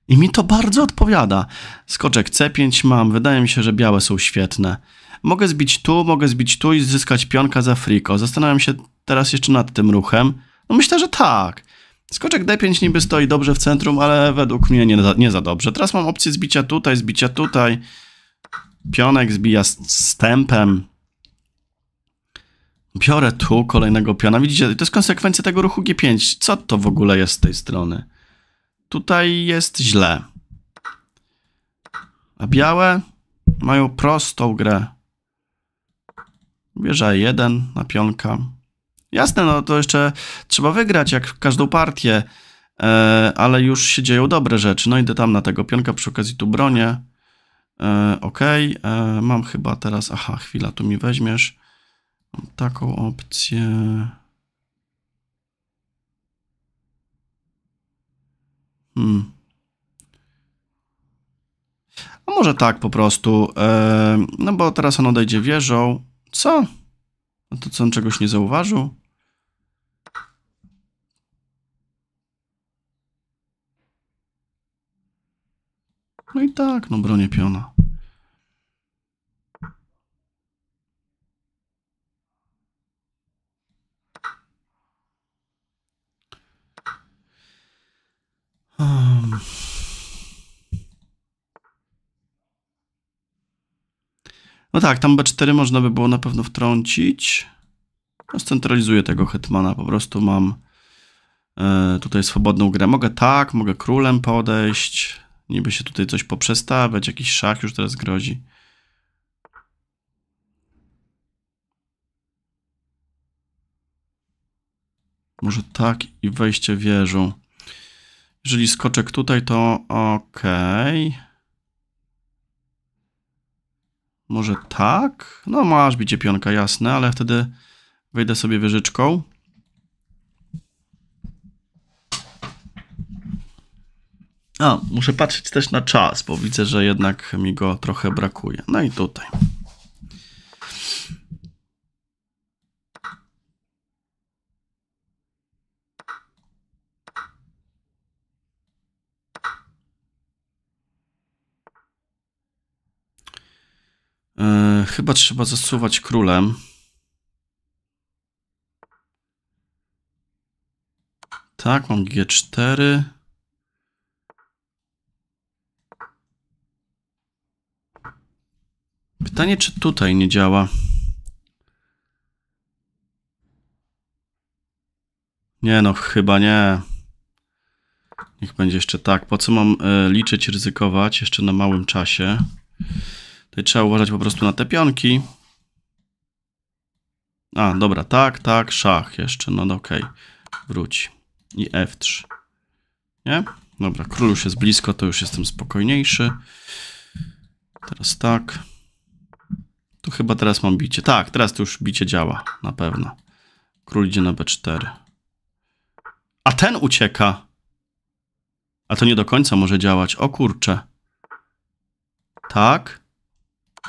I mi to bardzo odpowiada. Skoczek C5 mam, wydaje mi się, że białe są świetne. Mogę zbić tu, mogę zbić tu i zyskać pionka za friko. Zastanawiam się teraz jeszcze nad tym ruchem. No myślę, że tak. Skoczek D5 niby stoi dobrze w centrum, ale według mnie nie za, nie za dobrze. Teraz mam opcję zbicia tutaj, zbicia tutaj. Pionek zbija stępem. Biorę tu kolejnego piona. Widzicie, to jest konsekwencja tego ruchu G5. Co to w ogóle jest z tej strony? tutaj jest źle. A białe mają prostą grę. Wieża 1 na pionka. Jasne, no to jeszcze trzeba wygrać, jak każdą partię, e, ale już się dzieją dobre rzeczy. No idę tam na tego pionka, przy okazji tu bronię. E, ok, e, mam chyba teraz... Aha, chwila, tu mi weźmiesz. Mam taką opcję... Hmm. A może tak po prostu, e, no bo teraz on odejdzie wieżą. Co? No to co, on czegoś nie zauważył? No i tak, no bronię piona. Um. No tak, tam B4 można by było na pewno wtrącić. No scentralizuję tego hetmana, po prostu mam e, tutaj swobodną grę. Mogę tak, mogę królem podejść, niby się tutaj coś poprzestawiać, jakiś szach już teraz grozi. Może tak i wejście wieżą. Jeżeli skoczek tutaj, to ok. Może tak? No masz bicie pionka, jasne, ale wtedy wejdę sobie wyżyczką. A, muszę patrzeć też na czas, bo widzę, że jednak mi go trochę brakuje. No i tutaj. E, chyba trzeba zasuwać królem. Tak, mam G4. Pytanie, czy tutaj nie działa? Nie no, chyba nie. Niech będzie jeszcze tak. Po co mam y, liczyć, ryzykować jeszcze na małym czasie? Tutaj trzeba uważać po prostu na te pionki. A, dobra, tak, tak, szach jeszcze, no, no okej. Okay. Wróć. I F3. Nie? Dobra, król już jest blisko, to już jestem spokojniejszy. Teraz tak. Tu chyba teraz mam bicie. Tak, teraz to już bicie działa, na pewno. Król idzie na B4. A ten ucieka! A to nie do końca może działać. O kurcze. Tak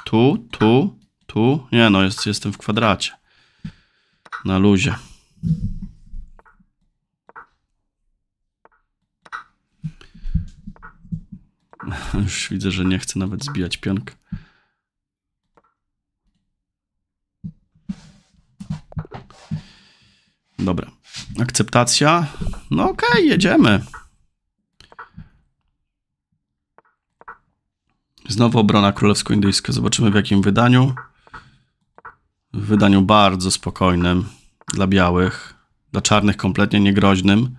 tu, tu, tu. Nie no, jest, jestem w kwadracie. Na luzie. Już widzę, że nie chcę nawet zbijać pionk. Dobra. Akceptacja. No okej, okay, jedziemy. Znowu obrona królewsko-indyjska. Zobaczymy w jakim wydaniu. W wydaniu bardzo spokojnym dla białych, dla czarnych kompletnie niegroźnym.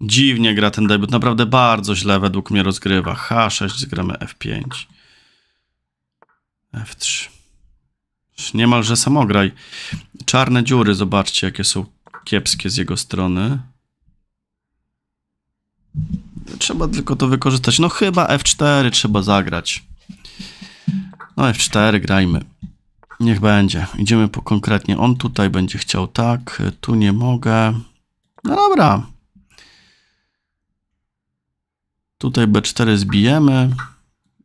Dziwnie gra ten debiut, naprawdę bardzo źle według mnie rozgrywa. H6, zgramy F5. F3. Niemalże samograj. Czarne dziury, zobaczcie jakie są kiepskie z jego strony. Trzeba tylko to wykorzystać. No chyba F4 trzeba zagrać. No F4 grajmy. Niech będzie. Idziemy po konkretnie. On tutaj będzie chciał tak, tu nie mogę. No dobra. Tutaj B4 zbijemy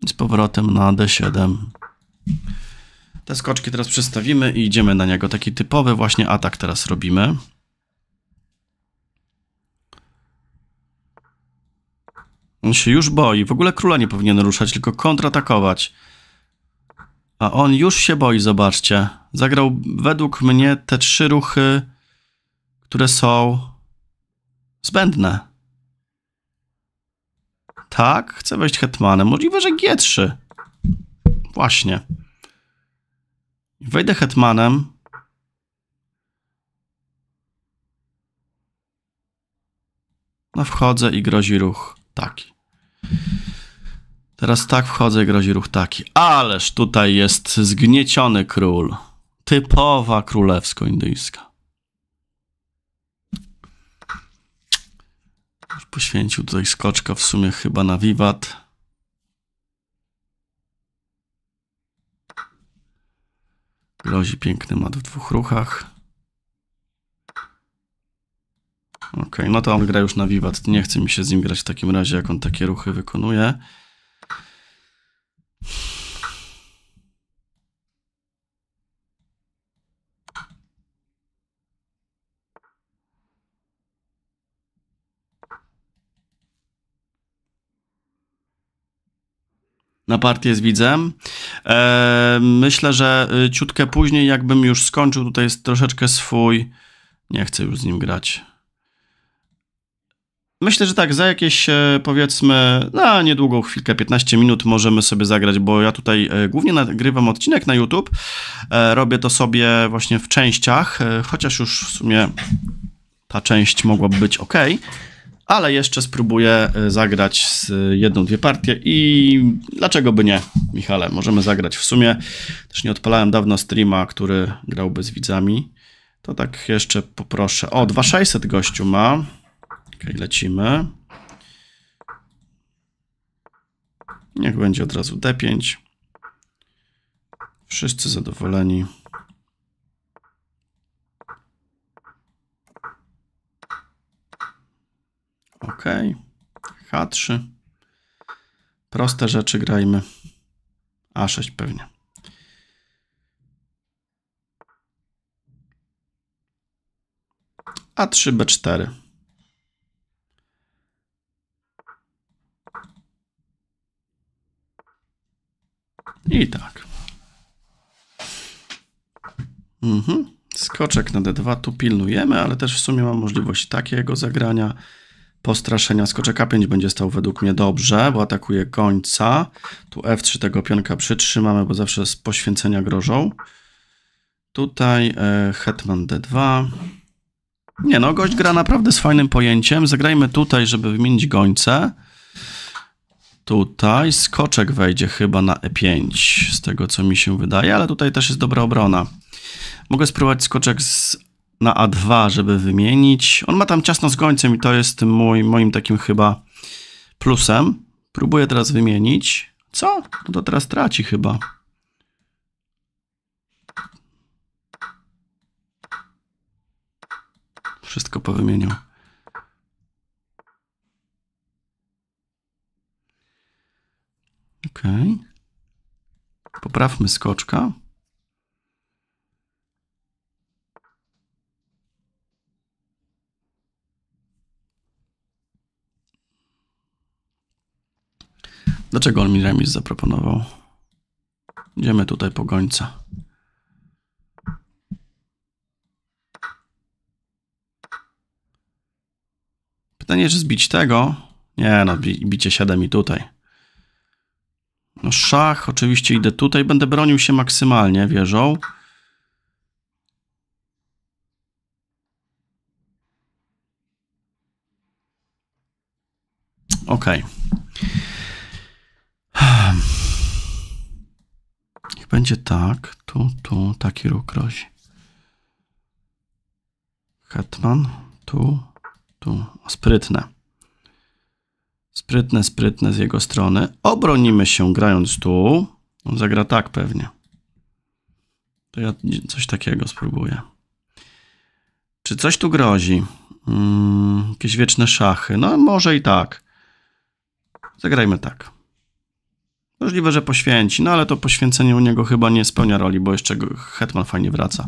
i z powrotem na D7. Te skoczki teraz przestawimy i idziemy na niego. Taki typowy właśnie atak teraz robimy. On się już boi. W ogóle króla nie powinien ruszać, tylko kontratakować. A on już się boi, zobaczcie. Zagrał według mnie te trzy ruchy, które są zbędne. Tak, chcę wejść hetmanem. Możliwe, że G3. Właśnie. Wejdę hetmanem. No wchodzę i grozi ruch taki. Teraz tak wchodzę i grozi ruch taki. Ależ tutaj jest zgnieciony król. Typowa królewsko-indyjska. Poświęcił tutaj skoczka w sumie chyba na wiwat. Grozi piękny mat w dwóch ruchach. Okej, okay, no to on gra już na Wiwat. Nie chce mi się z nim grać w takim razie, jak on takie ruchy wykonuje. na partię z widzem. E, myślę, że y, ciutkę później, jakbym już skończył tutaj jest troszeczkę swój. Nie chcę już z nim grać. Myślę, że tak, za jakieś e, powiedzmy, na niedługą chwilkę, 15 minut możemy sobie zagrać, bo ja tutaj e, głównie nagrywam odcinek na YouTube. E, robię to sobie właśnie w częściach, chociaż już w sumie ta część mogłaby być ok, ale jeszcze spróbuję zagrać z jedną, dwie partie i dlaczego by nie, Michale? Możemy zagrać w sumie. Też nie odpalałem dawno streama, który grałby z widzami. To tak jeszcze poproszę. O, 2600 gościu ma okay, lecimy. Niech będzie od razu D5. Wszyscy zadowoleni. OK. H3. Proste rzeczy grajmy. A6 pewnie. A3, B4. I tak. Mhm. Skoczek na d2 tu pilnujemy, ale też w sumie mam możliwość takiego zagrania postraszenia. Skoczek A5 będzie stał według mnie dobrze, bo atakuje końca. Tu F3 tego pionka przytrzymamy, bo zawsze z poświęcenia grożą. Tutaj e, hetman D2. Nie no, gość gra naprawdę z fajnym pojęciem. Zagrajmy tutaj, żeby wymienić gońce. Tutaj skoczek wejdzie chyba na e5, z tego co mi się wydaje, ale tutaj też jest dobra obrona. Mogę spróbować skoczek z, na a2, żeby wymienić. On ma tam ciasno z gońcem i to jest mój, moim takim chyba plusem. Próbuję teraz wymienić. Co? No to teraz traci chyba. Wszystko powymieniał. Ok. Poprawmy skoczka. Dlaczego on mi remis zaproponował? Idziemy tutaj po gońca. Pytanie, czy zbić tego? Nie, no, bicie 7 i tutaj. No szach, oczywiście idę tutaj. Będę bronił się maksymalnie wieżą. OK. Niech będzie tak. Tu, tu, taki ruch grozi. Hetman, tu, tu. No, sprytne. Sprytne, sprytne z jego strony. Obronimy się grając tu. On zagra tak pewnie. To ja coś takiego spróbuję. Czy coś tu grozi? Hmm, jakieś wieczne szachy. No może i tak. Zagrajmy tak. Możliwe, że poświęci, no ale to poświęcenie u niego chyba nie spełnia roli, bo jeszcze Hetman fajnie wraca.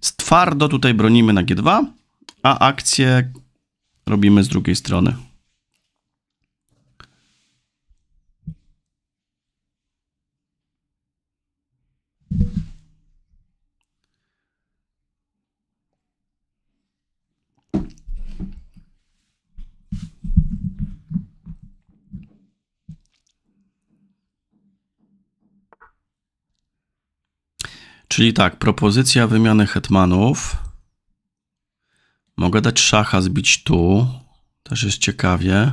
Twardo tutaj bronimy na G2, a akcję robimy z drugiej strony. Czyli tak, propozycja wymiany hetmanów. Mogę dać szacha zbić tu. Też jest ciekawie.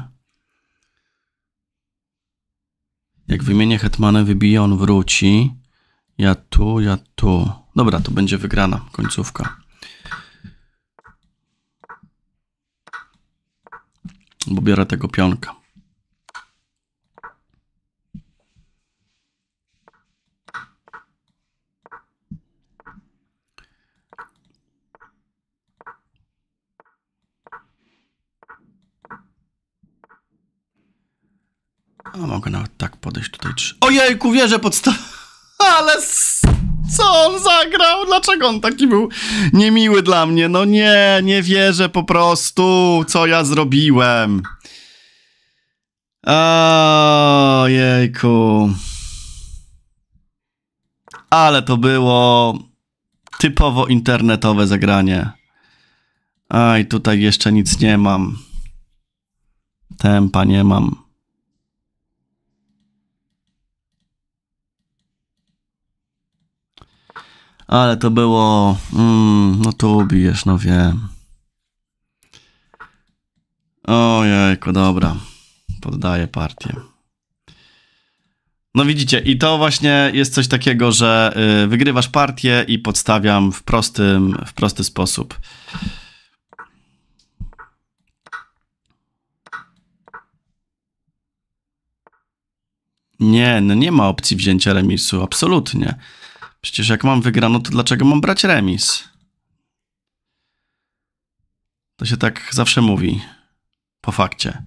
Jak wymienię hetmana, wybije, on wróci. Ja tu, ja tu. Dobra, to będzie wygrana końcówka. Bo biorę tego pionka. A mogę nawet tak podejść tutaj trzy. Ojejku, wierzę podstaw... Ale co on zagrał? Dlaczego on taki był niemiły dla mnie? No nie, nie wierzę po prostu, co ja zrobiłem. Ojejku. Ale to było typowo internetowe zagranie. Aj, tutaj jeszcze nic nie mam. Tempa nie mam. ale to było. Mm, no tu ubijesz, no wiem. Ojejku, dobra. Poddaję partię. No widzicie, i to właśnie jest coś takiego, że y, wygrywasz partię i podstawiam w, prostym, w prosty sposób. Nie, no nie ma opcji wzięcia remisu, absolutnie. Przecież jak mam wygrano, to dlaczego mam brać remis? To się tak zawsze mówi. Po fakcie.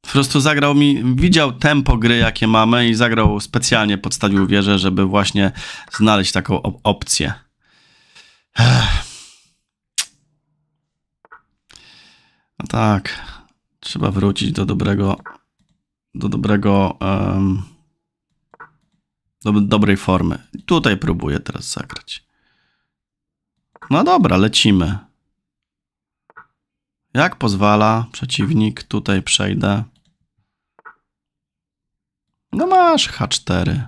Po prostu zagrał mi, widział tempo gry, jakie mamy i zagrał specjalnie, podstawił wieżę, żeby właśnie znaleźć taką op opcję. Ech. No tak, trzeba wrócić do dobrego, do dobrego... Um do dobrej formy. Tutaj próbuję teraz zagrać. No dobra, lecimy. Jak pozwala przeciwnik, tutaj przejdę. No masz H4.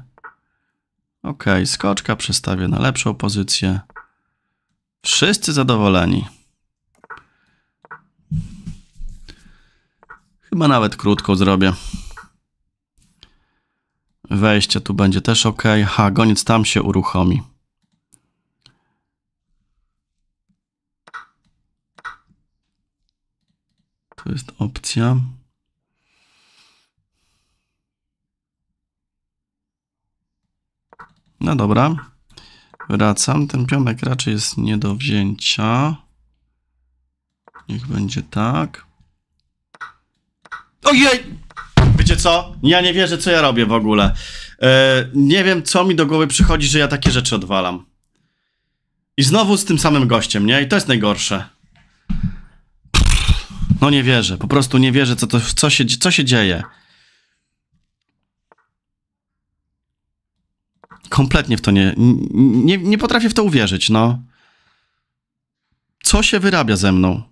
Ok, skoczka przestawię na lepszą pozycję. Wszyscy zadowoleni. Chyba nawet krótką zrobię. Wejście tu będzie też ok. Ha, goniec tam się uruchomi. To jest opcja. No dobra. Wracam. Ten pionek raczej jest nie do wzięcia. Niech będzie tak. Ojej! Wiecie co? Ja nie wierzę, co ja robię w ogóle. Yy, nie wiem, co mi do głowy przychodzi, że ja takie rzeczy odwalam. I znowu z tym samym gościem, nie? I to jest najgorsze. No nie wierzę, po prostu nie wierzę, co, to, co, się, co się dzieje. Kompletnie w to nie, nie. Nie potrafię w to uwierzyć, no. Co się wyrabia ze mną?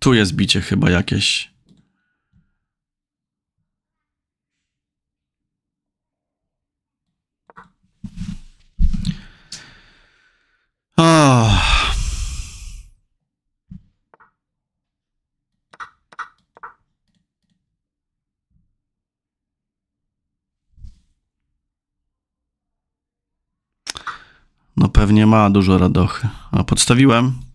Tu jest bicie chyba jakieś. Oh. No pewnie ma dużo radochy. A podstawiłem.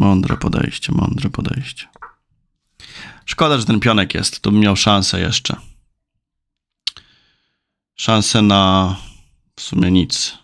Mądre podejście, mądre podejście. Szkoda, że ten pionek jest. Tu bym miał szansę jeszcze. Szansę na w sumie nic.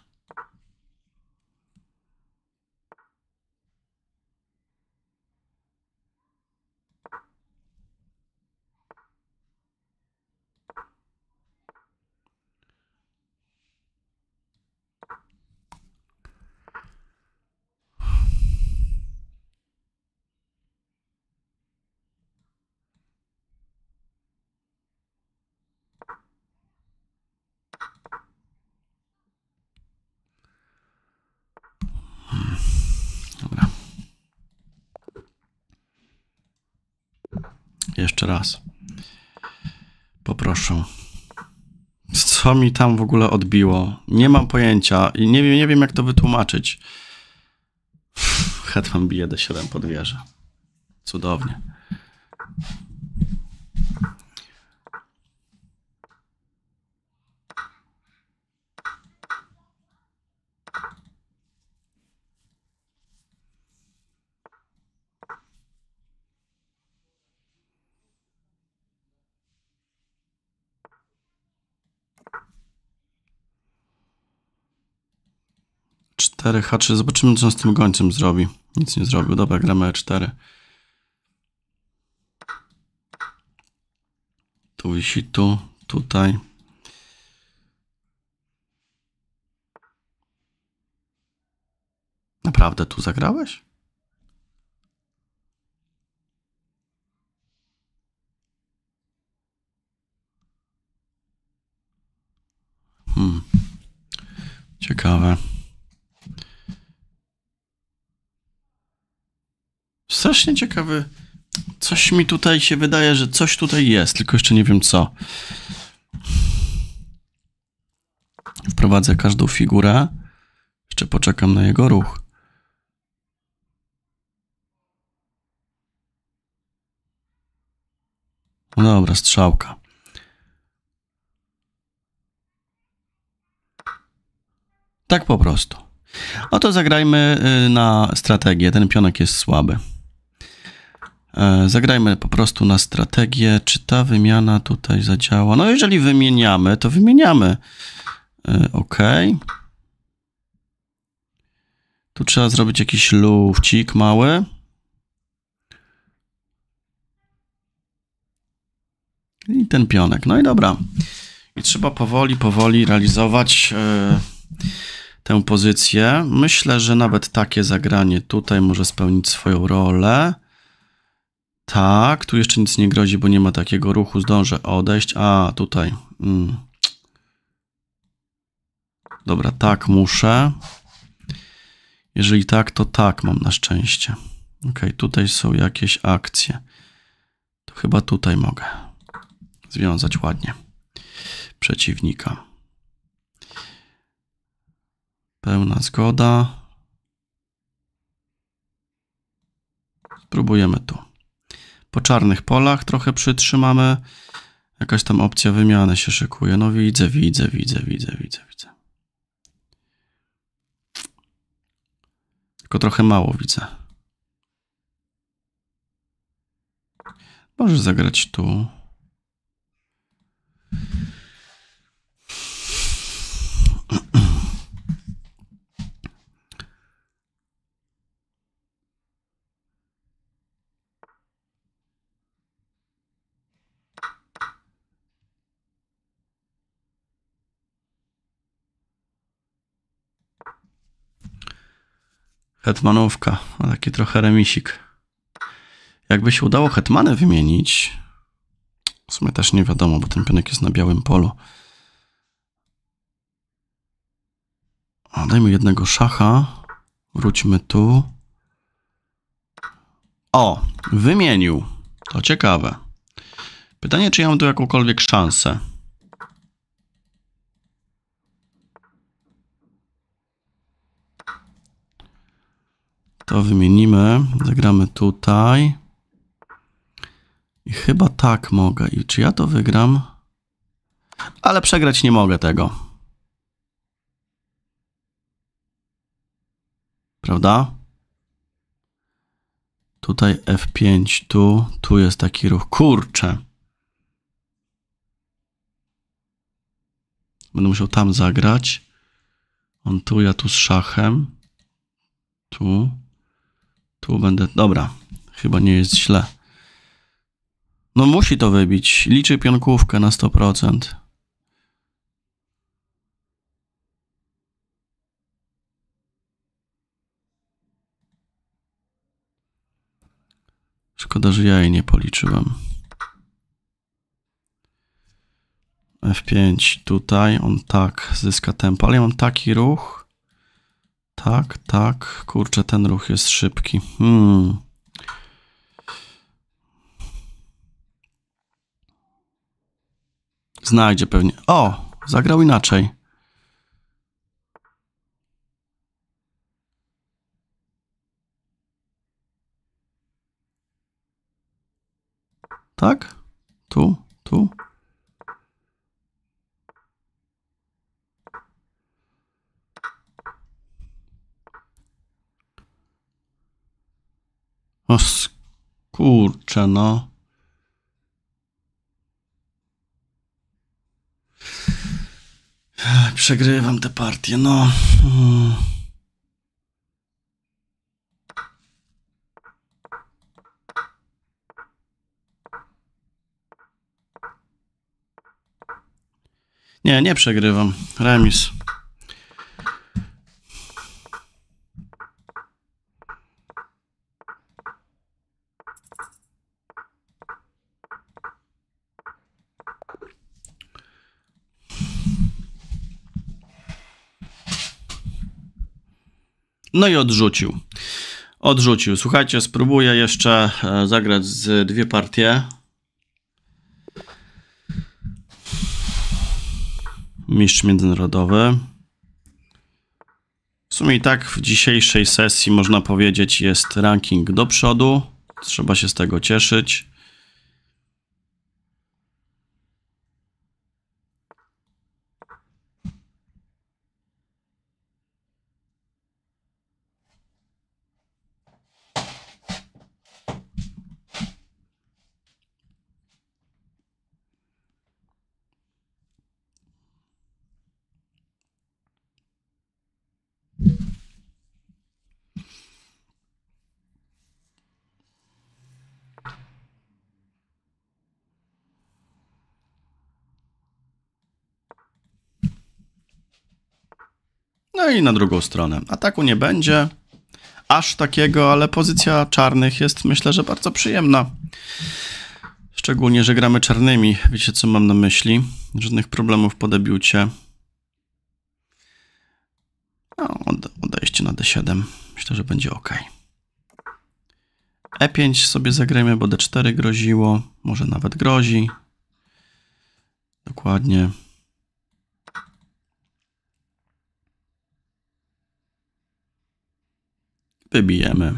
jeszcze raz. Poproszę. Co mi tam w ogóle odbiło? Nie mam pojęcia i nie wiem, nie wiem jak to wytłumaczyć. Hetman bije D7 pod wieżę. Cudownie. 4 h3. Zobaczymy, co on z tym gońcem zrobi. Nic nie zrobił. Dobra, gramy e4. Tu wisi tu, tutaj. Naprawdę tu zagrałeś? Hmm. Ciekawe. strasznie ciekawy. Coś mi tutaj się wydaje, że coś tutaj jest, tylko jeszcze nie wiem co. Wprowadzę każdą figurę. Jeszcze poczekam na jego ruch. No dobra, strzałka. Tak po prostu. Oto zagrajmy y, na strategię. Ten pionek jest słaby. E, zagrajmy po prostu na strategię, czy ta wymiana tutaj zadziała. No jeżeli wymieniamy, to wymieniamy. E, OK. Tu trzeba zrobić jakiś lufcik mały. I ten pionek. No i dobra. I trzeba powoli, powoli realizować e, tę pozycję. Myślę, że nawet takie zagranie tutaj może spełnić swoją rolę. Tak, tu jeszcze nic nie grozi, bo nie ma takiego ruchu. Zdążę odejść. A, tutaj. Mm. Dobra, tak muszę. Jeżeli tak, to tak mam na szczęście. Ok, tutaj są jakieś akcje. To chyba tutaj mogę związać ładnie przeciwnika. Pełna zgoda. Spróbujemy tu po czarnych polach trochę przytrzymamy. Jakaś tam opcja wymiany się szykuje. No widzę, widzę, widzę, widzę, widzę, widzę. Tylko trochę mało widzę. Możesz zagrać tu. Hetmanówka, a taki trochę remisik. Jakby się udało hetmanę wymienić, w sumie też nie wiadomo, bo ten pionek jest na białym polu. A dajmy jednego szacha. Wróćmy tu. O, wymienił. To ciekawe. Pytanie, czy ja mam tu jakąkolwiek szansę. To wymienimy. Zagramy tutaj. I chyba tak mogę. I czy ja to wygram? Ale przegrać nie mogę tego. Prawda? Tutaj F5, tu, tu jest taki ruch. Kurczę. Będę musiał tam zagrać. On tu, ja tu z szachem. Tu. Tu będę. Dobra, chyba nie jest źle. No musi to wybić. Liczy pionkówkę na 100%. Szkoda, że ja jej nie policzyłem. F5 tutaj, on tak zyska tempo, ale ja mam taki ruch, tak, tak. Kurczę, ten ruch jest szybki. Hmm. Znajdzie pewnie. O! Zagrał inaczej. Tak? Tu, tu. No kurczę, no. Przegrywam te partie, no. Hmm. Nie, nie przegrywam. Remis. No i odrzucił. Odrzucił. Słuchajcie, spróbuję jeszcze e, zagrać z dwie partie. Mistrz międzynarodowy. W sumie i tak w dzisiejszej sesji można powiedzieć jest ranking do przodu. Trzeba się z tego cieszyć. i na drugą stronę. Ataku nie będzie, aż takiego, ale pozycja czarnych jest myślę, że bardzo przyjemna. Szczególnie, że gramy czarnymi. Wiecie, co mam na myśli? Żadnych problemów po debiucie. No, odejście na D7. Myślę, że będzie ok. E5 sobie zagrajmy, bo D4 groziło. Może nawet grozi. Dokładnie. wybijemy.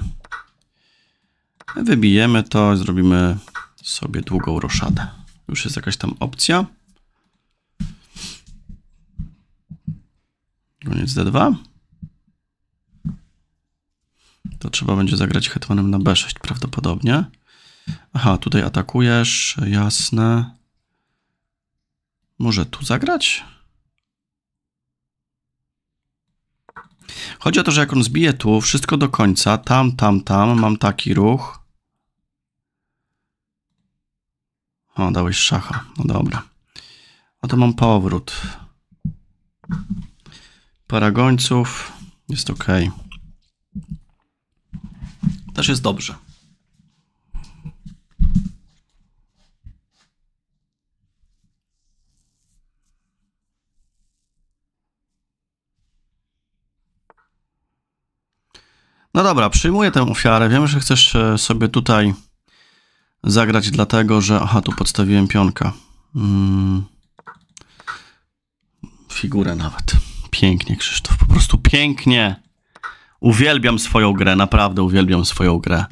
Wybijemy to i zrobimy sobie długą roszadę. Już jest jakaś tam opcja. Koniec D2. To trzeba będzie zagrać hetmanem na B6 prawdopodobnie. Aha, tutaj atakujesz, jasne. Może tu zagrać? Chodzi o to, że jak on zbije tu, wszystko do końca, tam, tam, tam, mam taki ruch. O, dałeś szacha. No dobra. No to mam powrót. Para gońców. Jest ok. Też jest dobrze. No dobra, przyjmuję tę ofiarę. Wiem, że chcesz e, sobie tutaj zagrać, dlatego że. Aha, tu podstawiłem pionka. Mm. Figurę nawet. Pięknie, Krzysztof, po prostu pięknie. Uwielbiam swoją grę, naprawdę uwielbiam swoją grę.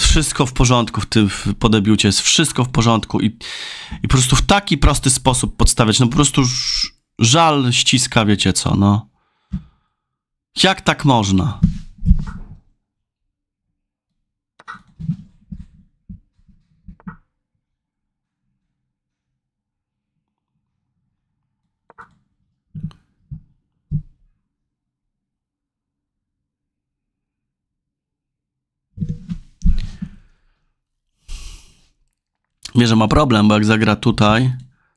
Wszystko w porządku w tym podebiucie, jest wszystko w porządku i, i po prostu w taki prosty sposób podstawiać. No po prostu żal ściska, wiecie co, no. Jak tak można? Wie, że ma problem, bo jak zagra tutaj,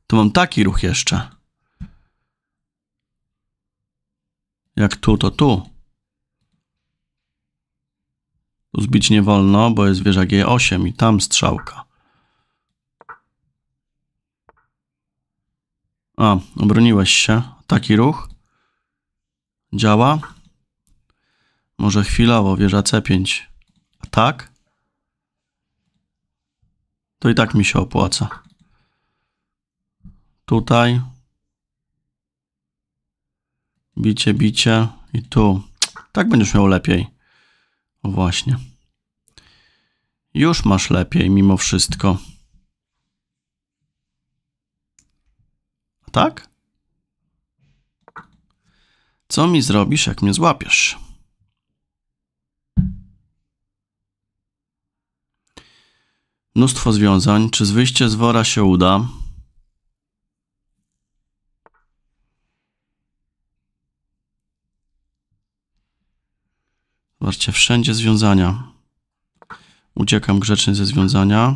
to mam taki ruch jeszcze. Jak tu, to tu. Tu zbić nie wolno, bo jest wieża G8 i tam strzałka. A, obroniłeś się. Taki ruch. Działa. Może chwilowo, wieża C5. A tak? To i tak mi się opłaca. Tutaj. Bicie, bicie. I tu. Tak będziesz miał lepiej. O właśnie. Już masz lepiej mimo wszystko. Tak? Co mi zrobisz, jak mnie złapiesz? Mnóstwo związań. Czy z wyjście z wora się uda? Zobaczcie, wszędzie związania. Uciekam grzecznie ze związania.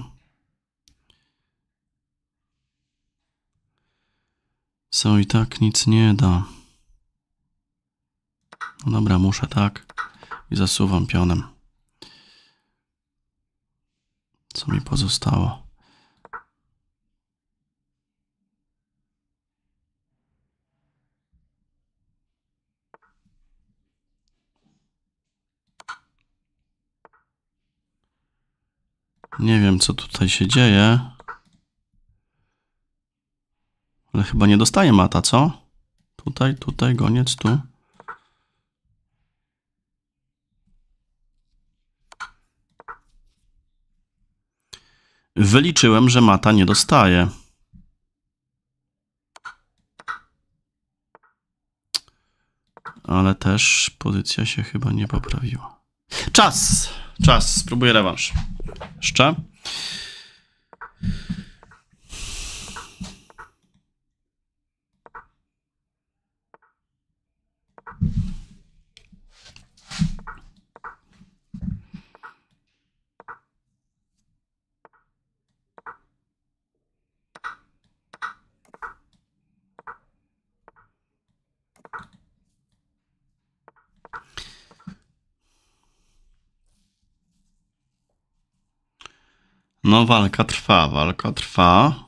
Co i tak nic nie da. No dobra, muszę tak. I zasuwam pionem. Co mi pozostało? Nie wiem, co tutaj się dzieje. Ale chyba nie dostaje mata, co? Tutaj, tutaj, goniec, tu. Wyliczyłem, że mata nie dostaje. Ale też pozycja się chyba nie poprawiła. Czas! Czas, spróbuję rewanż. Jeszcze. No, walka trwa, walka trwa.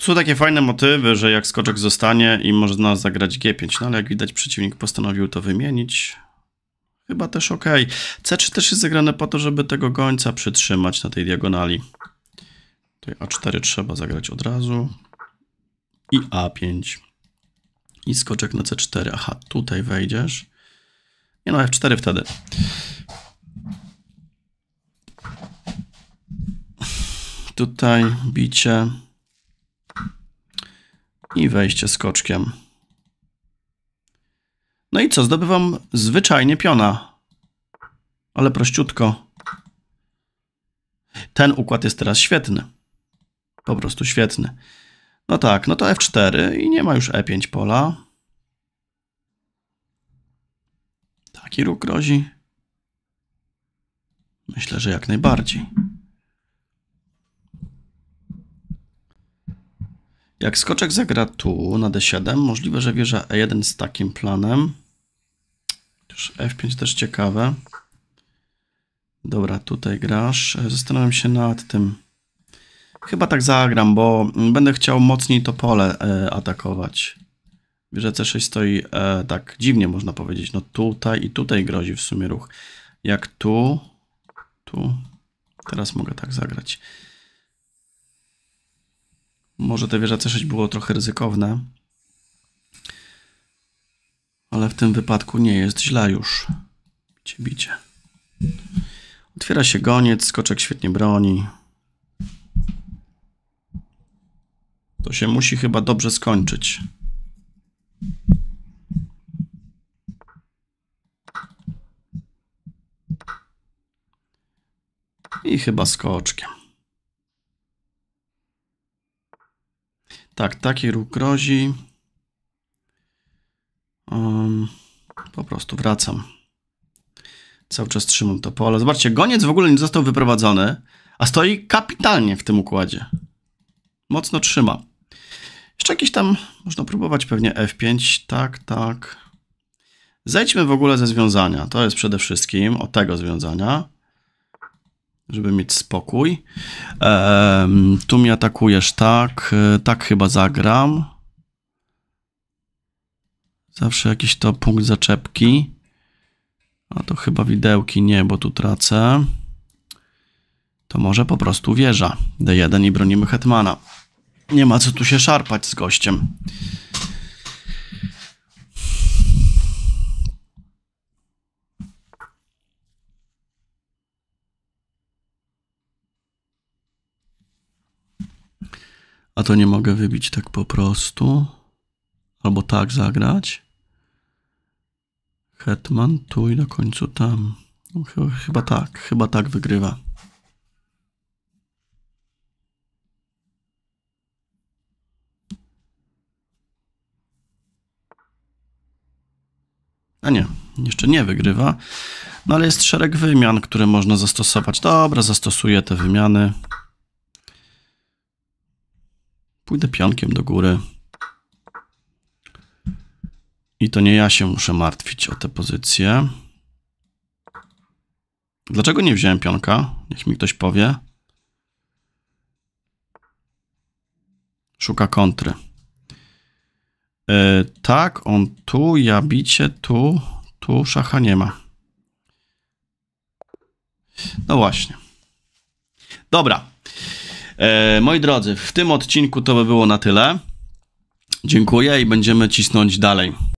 są takie fajne motywy, że jak skoczek zostanie i można zagrać G5, no ale jak widać przeciwnik postanowił to wymienić. Chyba też ok. C3 też jest zagrane po to, żeby tego gońca przytrzymać na tej diagonali. Tutaj A4 trzeba zagrać od razu. I A5. I skoczek na C4. Aha, tutaj wejdziesz. Nie no, F4 wtedy. Tutaj bicie. I wejście skoczkiem. No i co? Zdobywam zwyczajnie piona. Ale prościutko. Ten układ jest teraz świetny. Po prostu świetny. No tak, no to F4 i nie ma już E5 pola. Taki ruch grozi. Myślę, że jak najbardziej. Jak skoczek zagra tu na D7, możliwe, że wieża E1 z takim planem. F5 też ciekawe. Dobra, tutaj grasz. E, zastanawiam się nad tym. Chyba tak zagram, bo będę chciał mocniej to pole e, atakować. Że C6 stoi e, tak dziwnie, można powiedzieć. No tutaj i tutaj grozi w sumie ruch. Jak tu, tu. Teraz mogę tak zagrać. Może te wieża C6 było trochę ryzykowne ale w tym wypadku nie jest źle już. Bicie, bicie. Otwiera się goniec, skoczek świetnie broni. To się musi chyba dobrze skończyć. I chyba skoczkiem. Tak, taki ruch grozi. Um, po prostu wracam. Cały czas trzymam to pole. Zobaczcie, goniec w ogóle nie został wyprowadzony, a stoi kapitalnie w tym układzie. Mocno trzyma. Jeszcze jakieś tam, można próbować pewnie F5, tak, tak. Zejdźmy w ogóle ze związania. To jest przede wszystkim o tego związania, żeby mieć spokój. Ehm, tu mnie atakujesz, tak, e, tak chyba zagram. Zawsze jakiś to punkt zaczepki. A to chyba widełki nie, bo tu tracę. To może po prostu wieża. D1 i bronimy Hetmana. Nie ma co tu się szarpać z gościem. A to nie mogę wybić tak po prostu. Albo tak zagrać. Hetman tu i na końcu tam. Chyba, chyba tak, chyba tak wygrywa. A nie, jeszcze nie wygrywa. No ale jest szereg wymian, które można zastosować. Dobra, zastosuję te wymiany. Pójdę pionkiem do góry. I to nie ja się muszę martwić o te pozycje. Dlaczego nie wziąłem pionka? Niech mi ktoś powie. Szuka kontry. Yy, tak, on tu, ja bicie tu, tu szacha nie ma. No właśnie. Dobra. Yy, moi drodzy, w tym odcinku to by było na tyle. Dziękuję i będziemy cisnąć dalej.